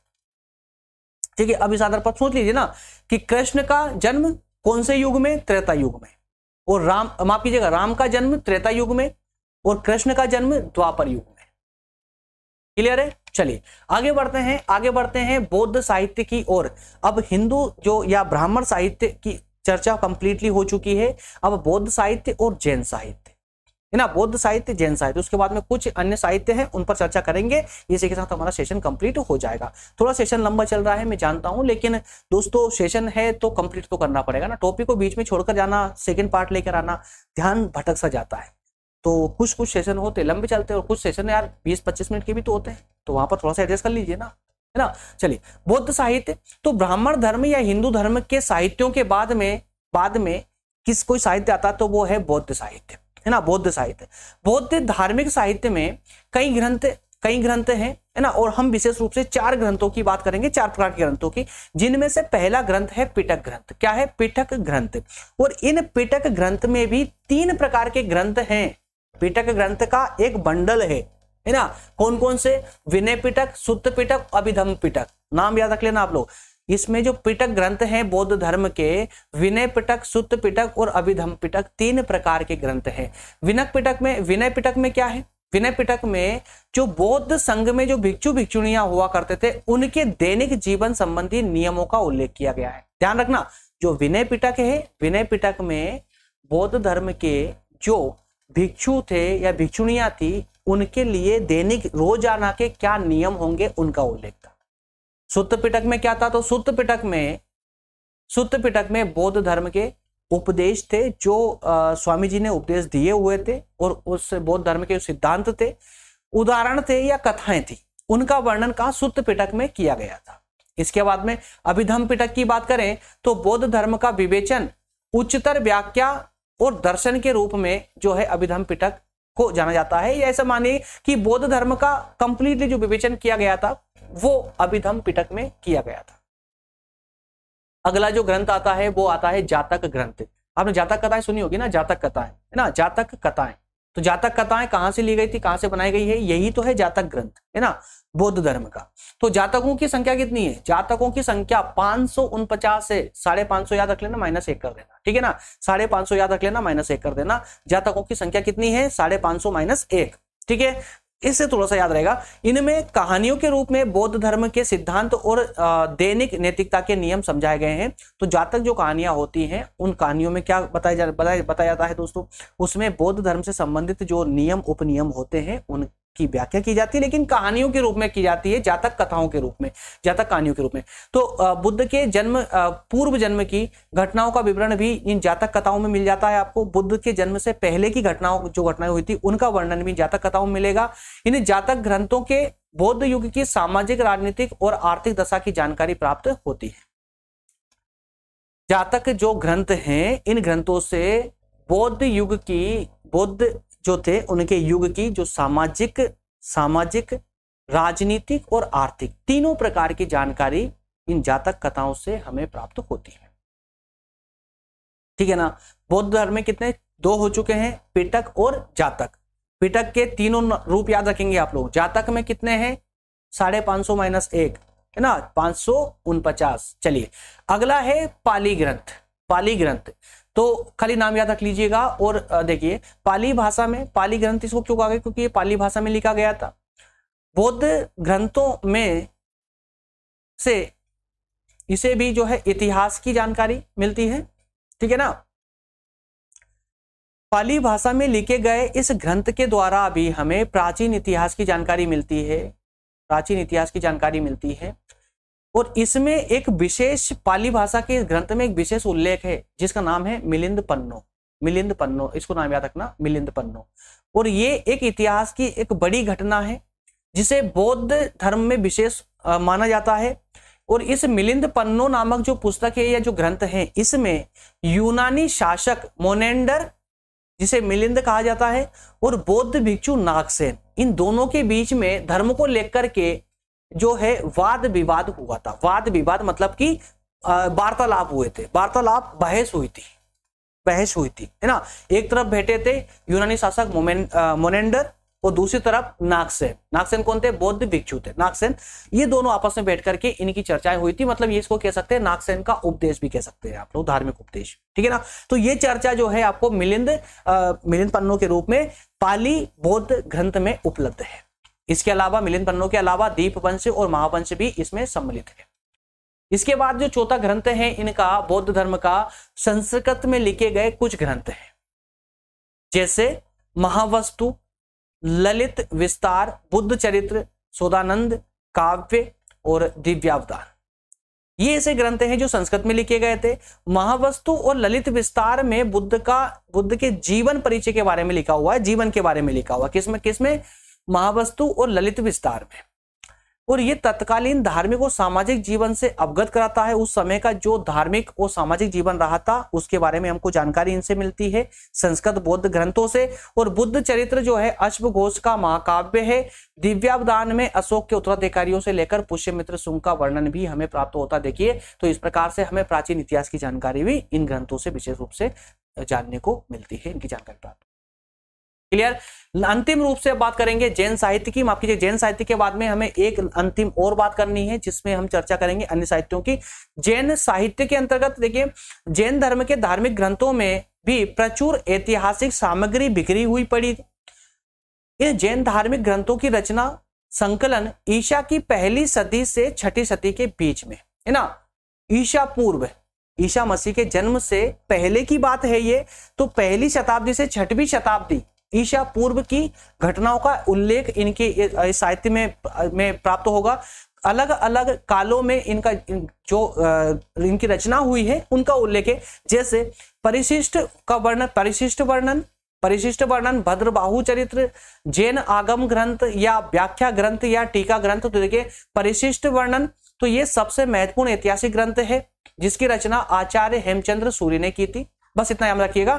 ठीक है अब इस आधार पर सोच लीजिए ना कि कृष्ण का जन्म कौन से युग में त्रेता युग में और राम माफ कीजिएगा राम का जन्म त्रेता युग में और कृष्ण का जन्म द्वापर युग में क्लियर है चलिए आगे बढ़ते हैं आगे बढ़ते हैं बौद्ध साहित्य की ओर अब हिंदू जो या ब्राह्मण साहित्य की चर्चा कंप्लीटली हो चुकी है अब बौद्ध साहित्य और जैन साहित्य है ना बौद्ध साहित्य जैन साहित्य उसके बाद में कुछ अन्य साहित्य हैं उन पर चर्चा करेंगे इसी के साथ हमारा सेशन कंप्लीट हो जाएगा थोड़ा सेशन लंबा चल रहा है मैं जानता हूं लेकिन दोस्तों सेशन है तो कंप्लीट तो करना पड़ेगा ना टॉपिक को बीच में छोड़कर जाना सेकंड पार्ट लेकर आना ध्यान भटक सा जाता है तो कुछ कुछ सेशन होते लंबे चलते हैं और कुछ सेशन यार बीस पच्चीस मिनट के भी तो होते हैं तो वहां पर थोड़ा सा एडजस्ट कर लीजिए ना है ना चलिए बौद्ध साहित्य तो ब्राह्मण धर्म या हिंदू धर्म के साहित्यों के बाद में बाद में किस कोई साहित्य आता तो वो है बौद्ध साहित्य है ना बौद्ध साहित्य बौद्ध धार्मिक साहित्य में कई ग्रंथ कई ग्रंथ हैं है ना और हम विशेष रूप से चार ग्रंथों की बात करेंगे चार प्रकार के ग्रंथों की जिनमें से पहला ग्रंथ है पिटक ग्रंथ क्या है पिटक ग्रंथ और इन पिटक ग्रंथ में भी तीन प्रकार के ग्रंथ हैं पिटक ग्रंथ का एक बंडल है है ना कौन कौन से विनय पिटक सुत पिटक अभिधम पिटक नाम याद रख लेना आप लोग इसमें जो पिटक ग्रंथ हैं बौद्ध धर्म के विनय पिटक सुत पिटक और अभिधम पिटक तीन प्रकार के ग्रंथ हैं विनक पिटक में विनय पिटक में क्या है विनय पिटक में जो बौद्ध संघ में जो भिक्षु भिक्षुणिया हुआ करते थे उनके दैनिक जीवन संबंधी नियमों का उल्लेख किया गया है ध्यान रखना जो विनय पिटक है विनय पिटक में बौद्ध धर्म के जो भिक्षु थे या भिक्षुणिया थी उनके लिए दैनिक रोजाना के क्या नियम होंगे उनका उल्लेख था सुत्त पिटक में क्या था तो सुत्त पिटक में सुत्त पिटक में बौद्ध धर्म के उपदेश थे जो आ, स्वामी जी ने उपदेश दिए हुए थे और उस बौद्ध धर्म के सिद्धांत थे उदाहरण थे या कथाएं थी उनका वर्णन कहा सुत्त पिटक में किया गया था इसके बाद में अभिधम पिटक की बात करें तो बौद्ध धर्म का विवेचन उच्चतर व्याख्या और दर्शन के रूप में जो है अभिधम पिटक को जाना जाता है ऐसा मानिए कि बौद्ध धर्म का कंप्लीटली जो विवेचन किया गया था वो अभिधम पिटक में किया गया था अगला जो ग्रंथ आता है वो आता है जातक ग्रंथ आपने जातक कथाएं सुनी होगी ना जातक कथाएं है ना जातक कथाएं तो जातक कथाएं कहां से ली गई थी कहां से बनाई गई है यही तो है जातक ग्रंथ है ना बौद्ध धर्म का तो जातकों की संख्या कितनी है जातकों की संख्या पांच सौ उनपचास है साढ़े पांच सौ याद रख लेना माइनस एक कर देना ठीक है ना साढ़े पांच सौ याद रख लेना माइनस एक कर देना जातकों की संख्या कितनी है साढ़े पांच सौ माइनस एक ठीक है इससे थोड़ा सा याद रहेगा इनमें कहानियों के रूप में बौद्ध धर्म के सिद्धांत और दैनिक नैतिकता के नियम समझाए गए हैं तो जातक जो कहानियां होती हैं उन कहानियों में क्या बताया जा बताया बताया जाता है दोस्तों उसमें बौद्ध धर्म से संबंधित जो नियम उपनियम होते हैं उन की व्याख्या की जाती है लेकिन कहानियों के रूप में की जाती है जातक कथाओं के रूप में जातक कहानियों के रूप में तो बुद्ध के जन्म पूर्व जन्म की घटनाओं का विवरण भी इन जातक कथाओं में मिल जाता है आपको बुद्ध के जन्म से पहले की घटनाओं जो घटनाएं हुई थी उनका वर्णन भी जातक कथाओं में मिलेगा इन जातक ग्रंथों के बौद्ध युग की सामाजिक राजनीतिक और आर्थिक दशा की जानकारी प्राप्त होती है जातक जो ग्रंथ हैं इन ग्रंथों से बौद्ध युग की बौद्ध जो थे उनके युग की जो सामाजिक सामाजिक राजनीतिक और आर्थिक तीनों प्रकार की जानकारी इन जातक कथाओं से हमें प्राप्त होती है ठीक है ना बौद्ध धर्म में कितने दो हो चुके हैं पिटक और जातक पिटक के तीनों रूप याद रखेंगे आप लोग जातक में कितने हैं साढ़े पांच सौ माइनस एक है ना पांच सौ उनपचास चलिए अगला है पाली ग्रंथ पाली ग्रंथ तो खाली नाम याद रख लीजिएगा और देखिए पाली भाषा में पाली ग्रंथ इसको क्यों कहा गया क्योंकि ये पाली भाषा में लिखा गया था बौद्ध ग्रंथों में से इसे भी जो है इतिहास की जानकारी मिलती है ठीक है ना पाली भाषा में लिखे गए इस ग्रंथ के द्वारा भी हमें प्राचीन इतिहास की जानकारी मिलती है प्राचीन इतिहास की जानकारी मिलती है और इसमें एक विशेष पाली भाषा के ग्रंथ में एक विशेष उल्लेख है जिसका नाम है मिलिंद पन्नो मिलिंद पन्नो इसको नाम याद रखना मिलिंद पन्नो और ये एक इतिहास की एक बड़ी घटना है जिसे बौद्ध धर्म में विशेष माना जाता है और इस मिलिंद पन्नो नामक जो पुस्तक है या जो ग्रंथ है इसमें यूनानी शासक मोनेंडर जिसे मिलिंद कहा जाता है और बौद्ध भिक्षु नागसेन इन दोनों के बीच में धर्म को लेकर के जो है वाद विवाद हुआ था वाद विवाद मतलब कि वार्तालाप हुए थे वार्तालाप बहस हुई थी बहस हुई थी है ना एक तरफ बैठे थे यूनानी शासक मोनेंडर और दूसरी तरफ नागसेन नागसेन कौन थे बौद्ध भिक्षु थे नागसेन ये दोनों आपस में बैठ करके इनकी चर्चाएं हुई थी मतलब ये इसको कह सकते हैं नागसेन का उपदेश भी कह सकते हैं आप लोग धार्मिक उपदेश ठीक है ना तो ये चर्चा जो है आपको मिलिंद आ, मिलिंद पन्नों के रूप में पाली बौद्ध ग्रंथ में उपलब्ध है इसके अलावा मिलिन पन्नों के अलावा दीप वंश और महावंश भी इसमें सम्मिलित है इसके बाद जो चौथा ग्रंथ है इनका बौद्ध धर्म का संस्कृत में लिखे गए कुछ ग्रंथ हैं जैसे महावस्तु ललित विस्तार बुद्ध चरित्र सोदानंद काव्य और दिव्यावतार ये ऐसे ग्रंथ हैं जो संस्कृत में लिखे गए थे महावस्तु और ललित विस्तार में बुद्ध का बुद्ध के जीवन परिचय के बारे में लिखा हुआ है जीवन के बारे में लिखा हुआ किसमें किसमें महावस्तु और ललित विस्तार में और ये तत्कालीन धार्मिक और सामाजिक जीवन से अवगत कराता है उस समय का जो धार्मिक और सामाजिक जीवन रहा था उसके बारे में हमको जानकारी इनसे मिलती है संस्कृत बौद्ध ग्रंथों से और बुद्ध चरित्र जो है अश्वघोष का महाकाव्य है दिव्यावदान में अशोक के उत्तराधिकारियों से लेकर पुष्यमित्र सुंग का वर्णन भी हमें प्राप्त होता देखिए तो इस प्रकार से हमें प्राचीन इतिहास की जानकारी भी इन ग्रंथों से विशेष रूप से जानने को मिलती है इनकी जानकारी प्राप्त क्लियर अंतिम रूप से बात करेंगे जैन साहित्य की माफ कीजिए जैन साहित्य के बाद में हमें एक अंतिम और बात करनी है जिसमें हम चर्चा करेंगे अन्य साहित्यों की जैन साहित्य के अंतर्गत देखिए जैन धर्म के धार्मिक ग्रंथों में भी प्रचुर ऐतिहासिक सामग्री बिखरी हुई पड़ी इन जैन धार्मिक ग्रंथों की रचना संकलन ईशा की पहली सदी से छठी सदी के बीच में है ना ईशा पूर्व ईशा मसीह के जन्म से पहले की बात है ये तो पहली शताब्दी से छठवीं शताब्दी ईशा पूर्व की घटनाओं का उल्लेख इनके साहित्य में में प्राप्त होगा अलग अलग कालों में इनका जो इनकी रचना हुई है उनका उल्लेख है जैसे परिशिष्ट का वर्णन परिशिष्ट वर्णन परिशिष्ट वर्णन भद्र बाहु चरित्र जैन आगम ग्रंथ या व्याख्या ग्रंथ या टीका ग्रंथ तो देखिए परिशिष्ट वर्णन तो ये सबसे महत्वपूर्ण ऐतिहासिक ग्रंथ है जिसकी रचना आचार्य हेमचंद्र सूर्य ने की थी बस इतना याद रखिएगा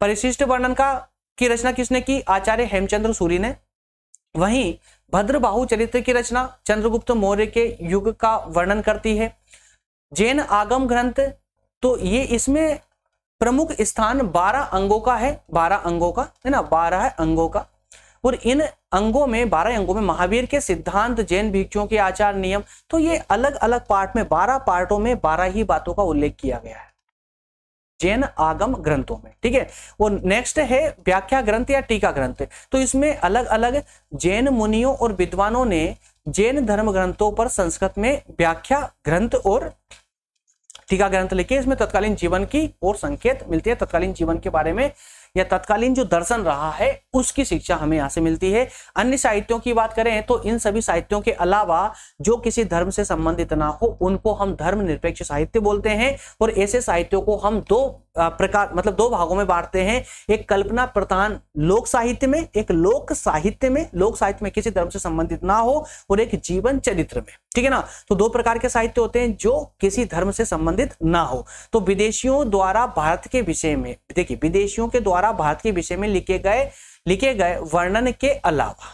परिशिष्ट वर्णन का की रचना किसने की आचार्य हेमचंद्र सूरी ने वहीं भद्रबाहु चरित्र की रचना चंद्रगुप्त मौर्य के युग का वर्णन करती है जैन आगम ग्रंथ तो ये इसमें प्रमुख स्थान 12 अंगों का है 12 अंगों का है ना 12 अंगों का और इन अंगों में 12 अंगों में महावीर के सिद्धांत जैन भिक्षुओं के आचार नियम तो ये अलग अलग पार्ट में 12 पार्टों में 12 ही बातों का उल्लेख किया गया है जैन आगम ग्रंथों में ठीक है वो नेक्स्ट है व्याख्या ग्रंथ या टीका ग्रंथ तो इसमें अलग अलग जैन मुनियों और विद्वानों ने जैन धर्म ग्रंथों पर संस्कृत में व्याख्या ग्रंथ और टीका ग्रंथ लिखे इसमें तत्कालीन जीवन की और संकेत मिलती है तत्कालीन जीवन के बारे में या तत्कालीन जो दर्शन रहा है उसकी शिक्षा हमें यहाँ से मिलती है अन्य साहित्यों की बात करें तो इन सभी साहित्यों के अलावा जो किसी धर्म से संबंधित ना हो उनको हम धर्म निरपेक्ष साहित्य बोलते हैं और ऐसे साहित्यों को हम दो प्रकार मतलब दो भागों में बांटते हैं एक कल्पना प्रधान लोक साहित्य में एक लोक साहित्य में लोक साहित्य में किसी धर्म से संबंधित ना हो और एक जीवन चरित्र में ठीक है ना तो दो प्रकार के साहित्य होते हैं जो किसी धर्म से संबंधित ना हो तो विदेशियों द्वारा भारत के विषय में देखिए विदेशियों के द्वारा द्वारा भारत के विषय में लिखे गए लिखे गए वर्णन के अलावा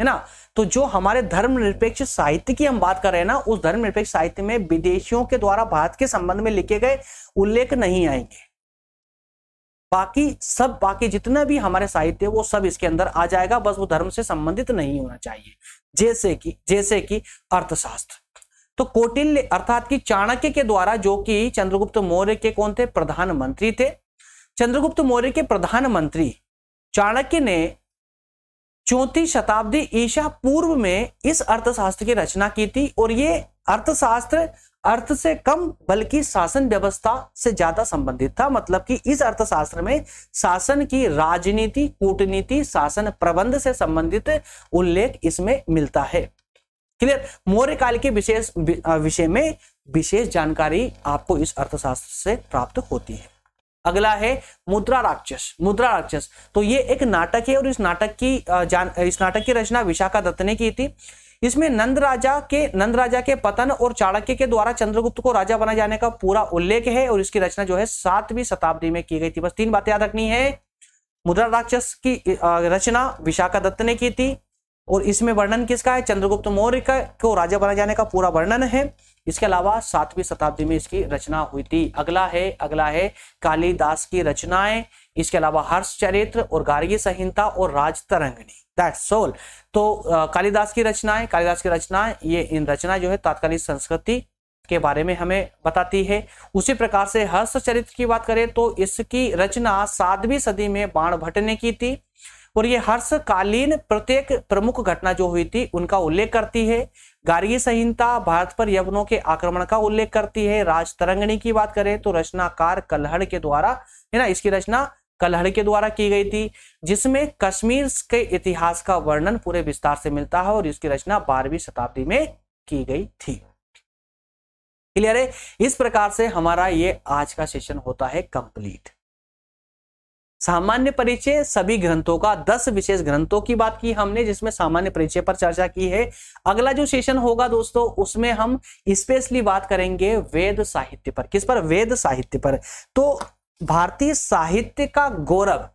है ना तो जो हमारे धर्मनिरपेक्ष साहित्य की हम बात कर रहे हैं ना उस धर्मनिरपेक्ष साहित्य में विदेशियों के द्वारा भारत के संबंध में लिखे गए उल्लेख नहीं आएंगे बाकी सब बाकी जितना भी हमारे साहित्य वो सब इसके अंदर आ जाएगा बस वो धर्म से संबंधित नहीं होना चाहिए जैसे कि जैसे कि अर्थशास्त्र तो कौटिल्य अर्थात की चाणक्य के द्वारा जो कि चंद्रगुप्त मौर्य के कौन थे प्रधानमंत्री थे चंद्रगुप्त मौर्य के प्रधानमंत्री चाणक्य ने चौथी शताब्दी ईसा पूर्व में इस अर्थशास्त्र की रचना की थी और ये अर्थशास्त्र अर्थ से कम बल्कि शासन व्यवस्था से ज्यादा संबंधित था मतलब कि इस अर्थशास्त्र में शासन की राजनीति कूटनीति शासन प्रबंध से संबंधित उल्लेख इसमें मिलता है क्लियर मौर्य काल के विशेष विषय में विशेष जानकारी आपको इस अर्थशास्त्र से प्राप्त होती है अगला है मुद्रा राक्षस मुद्रा राक्षस तो ये एक नाटक है और इस नाटक की जान इस नाटक की रचना विशाखा दत्त ने की थी इसमें नंद राजा के नंद राजा के पतन और चाणक्य के द्वारा चंद्रगुप्त को राजा बनाए जाने का पूरा उल्लेख है और इसकी रचना जो है सातवीं शताब्दी में की गई थी बस तीन बातें याद रखनी है मुद्रा राक्षस की रचना विशाखा दत्त ने की थी और इसमें वर्णन किसका है चंद्रगुप्त मौर्य का को राजा बनाए जाने का पूरा वर्णन है इसके अलावा सातवीं शताब्दी में इसकी रचना हुई थी अगला है अगला है कालिदास की रचनाएं इसके अलावा हर्ष चरित्र और गार्गी संहिता और राज दैट्स सोल तो कालिदास की रचनाएं कालिदास की रचनाएं ये इन रचना जो है तात्कालिक संस्कृति के बारे में हमें बताती है उसी प्रकार से हर्ष चरित्र की बात करें तो इसकी रचना सातवीं सदी में बाण भट्ट ने की थी और ये हर्षकालीन प्रत्येक प्रमुख घटना जो हुई थी उनका उल्लेख करती है गार्गी संहिता भारत पर यवनों के आक्रमण का उल्लेख करती है राज तरंगणी की बात करें तो रचनाकार कलहड़ के द्वारा है ना इसकी रचना कलहड़ के द्वारा की गई थी जिसमें कश्मीर के इतिहास का वर्णन पूरे विस्तार से मिलता है और इसकी रचना बारहवीं शताब्दी में की गई थी क्लियर है इस प्रकार से हमारा ये आज का सेशन होता है कंप्लीट सामान्य परिचय सभी ग्रंथों का दस विशेष ग्रंथों की बात की हमने जिसमें सामान्य परिचय पर चर्चा की है अगला जो सेशन होगा दोस्तों उसमें हम स्पेशली बात करेंगे वेद साहित्य पर किस पर वेद साहित्य पर तो भारतीय साहित्य का गौरव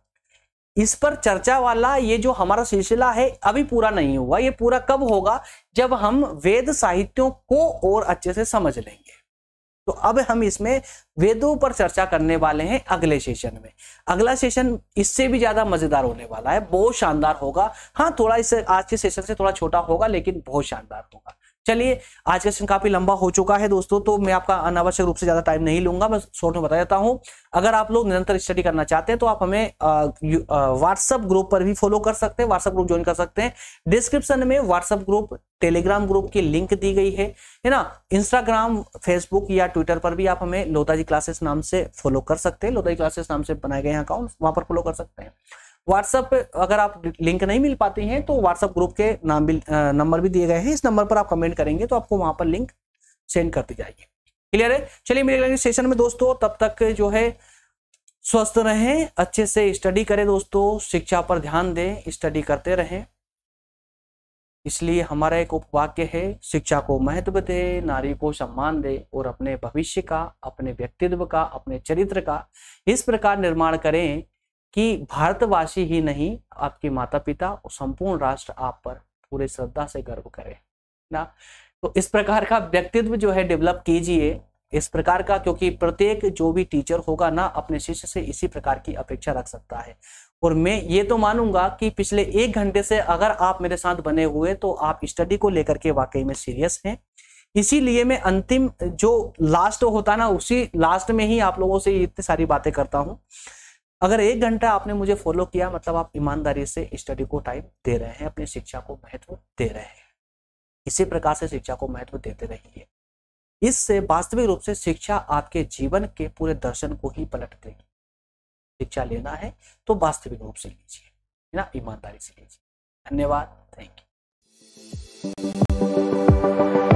इस पर चर्चा वाला ये जो हमारा सिलसिला है अभी पूरा नहीं हुआ ये पूरा कब होगा जब हम वेद साहित्यों को और अच्छे से समझ लेंगे तो अब हम इसमें वेदों पर चर्चा करने वाले हैं अगले सेशन में अगला सेशन इससे भी ज्यादा मजेदार होने वाला है बहुत शानदार होगा हाँ थोड़ा इस आज के सेशन से थोड़ा छोटा होगा लेकिन बहुत शानदार होगा चलिए आज का सेशन काफी लंबा हो चुका है दोस्तों तो मैं आपका अनावश्यक रूप से ज्यादा टाइम नहीं लूंगा मैं शॉर्ट में बता देता हूँ अगर आप लोग निरंतर स्टडी करना चाहते हैं तो आप हमें व्हाट्सअप ग्रुप पर भी फॉलो कर सकते हैं व्हाट्सअप ग्रुप ज्वाइन कर सकते हैं डिस्क्रिप्शन में व्हाट्सअप ग्रुप टेलीग्राम ग्रुप की लिंक दी गई है है ना इंस्टाग्राम फेसबुक या ट्विटर पर भी आप हमें लोताजी क्लासेस नाम से फॉलो कर सकते हैं लोताजी क्लासेस नाम से बनाए गए अकाउंट वहां पर फॉलो कर सकते हैं व्हाट्सएप पे अगर आप लिंक नहीं मिल पाते हैं तो व्हाट्सएप ग्रुप के नाम भी नंबर भी दिए गए हैं इस नंबर पर आप कमेंट करेंगे तो आपको वहां पर लिंक सेंड कर दी जाएगी क्लियर है चलिए मिलेगा सेशन में दोस्तों तब तक जो है स्वस्थ रहें अच्छे से स्टडी करें दोस्तों शिक्षा पर ध्यान दें स्टडी करते रहें इसलिए हमारा एक उपवाक्य है शिक्षा को महत्व दे नारी को सम्मान दे और अपने भविष्य का अपने व्यक्तित्व का अपने चरित्र का इस प्रकार निर्माण करें कि भारतवासी ही नहीं आपके माता पिता और संपूर्ण राष्ट्र आप पर पूरे श्रद्धा से गर्व करे ना तो इस प्रकार का व्यक्तित्व जो है डेवलप कीजिए इस प्रकार का क्योंकि प्रत्येक जो भी टीचर होगा ना अपने शिष्य से इसी प्रकार की अपेक्षा रख सकता है और मैं ये तो मानूंगा कि पिछले एक घंटे से अगर आप मेरे साथ बने हुए तो आप स्टडी को लेकर के वाकई में सीरियस हैं इसीलिए मैं अंतिम जो लास्ट होता ना उसी लास्ट में ही आप लोगों से इतनी सारी बातें करता हूँ अगर एक घंटा आपने मुझे फॉलो किया मतलब आप ईमानदारी से स्टडी को टाइम दे रहे हैं अपनी शिक्षा को महत्व दे रहे हैं इसी प्रकार से शिक्षा को महत्व देते रहिए इससे वास्तविक रूप से शिक्षा आपके जीवन के पूरे दर्शन को ही पलट देगी शिक्षा लेना है तो वास्तविक रूप से लीजिए ना ईमानदारी से लीजिए धन्यवाद थैंक यू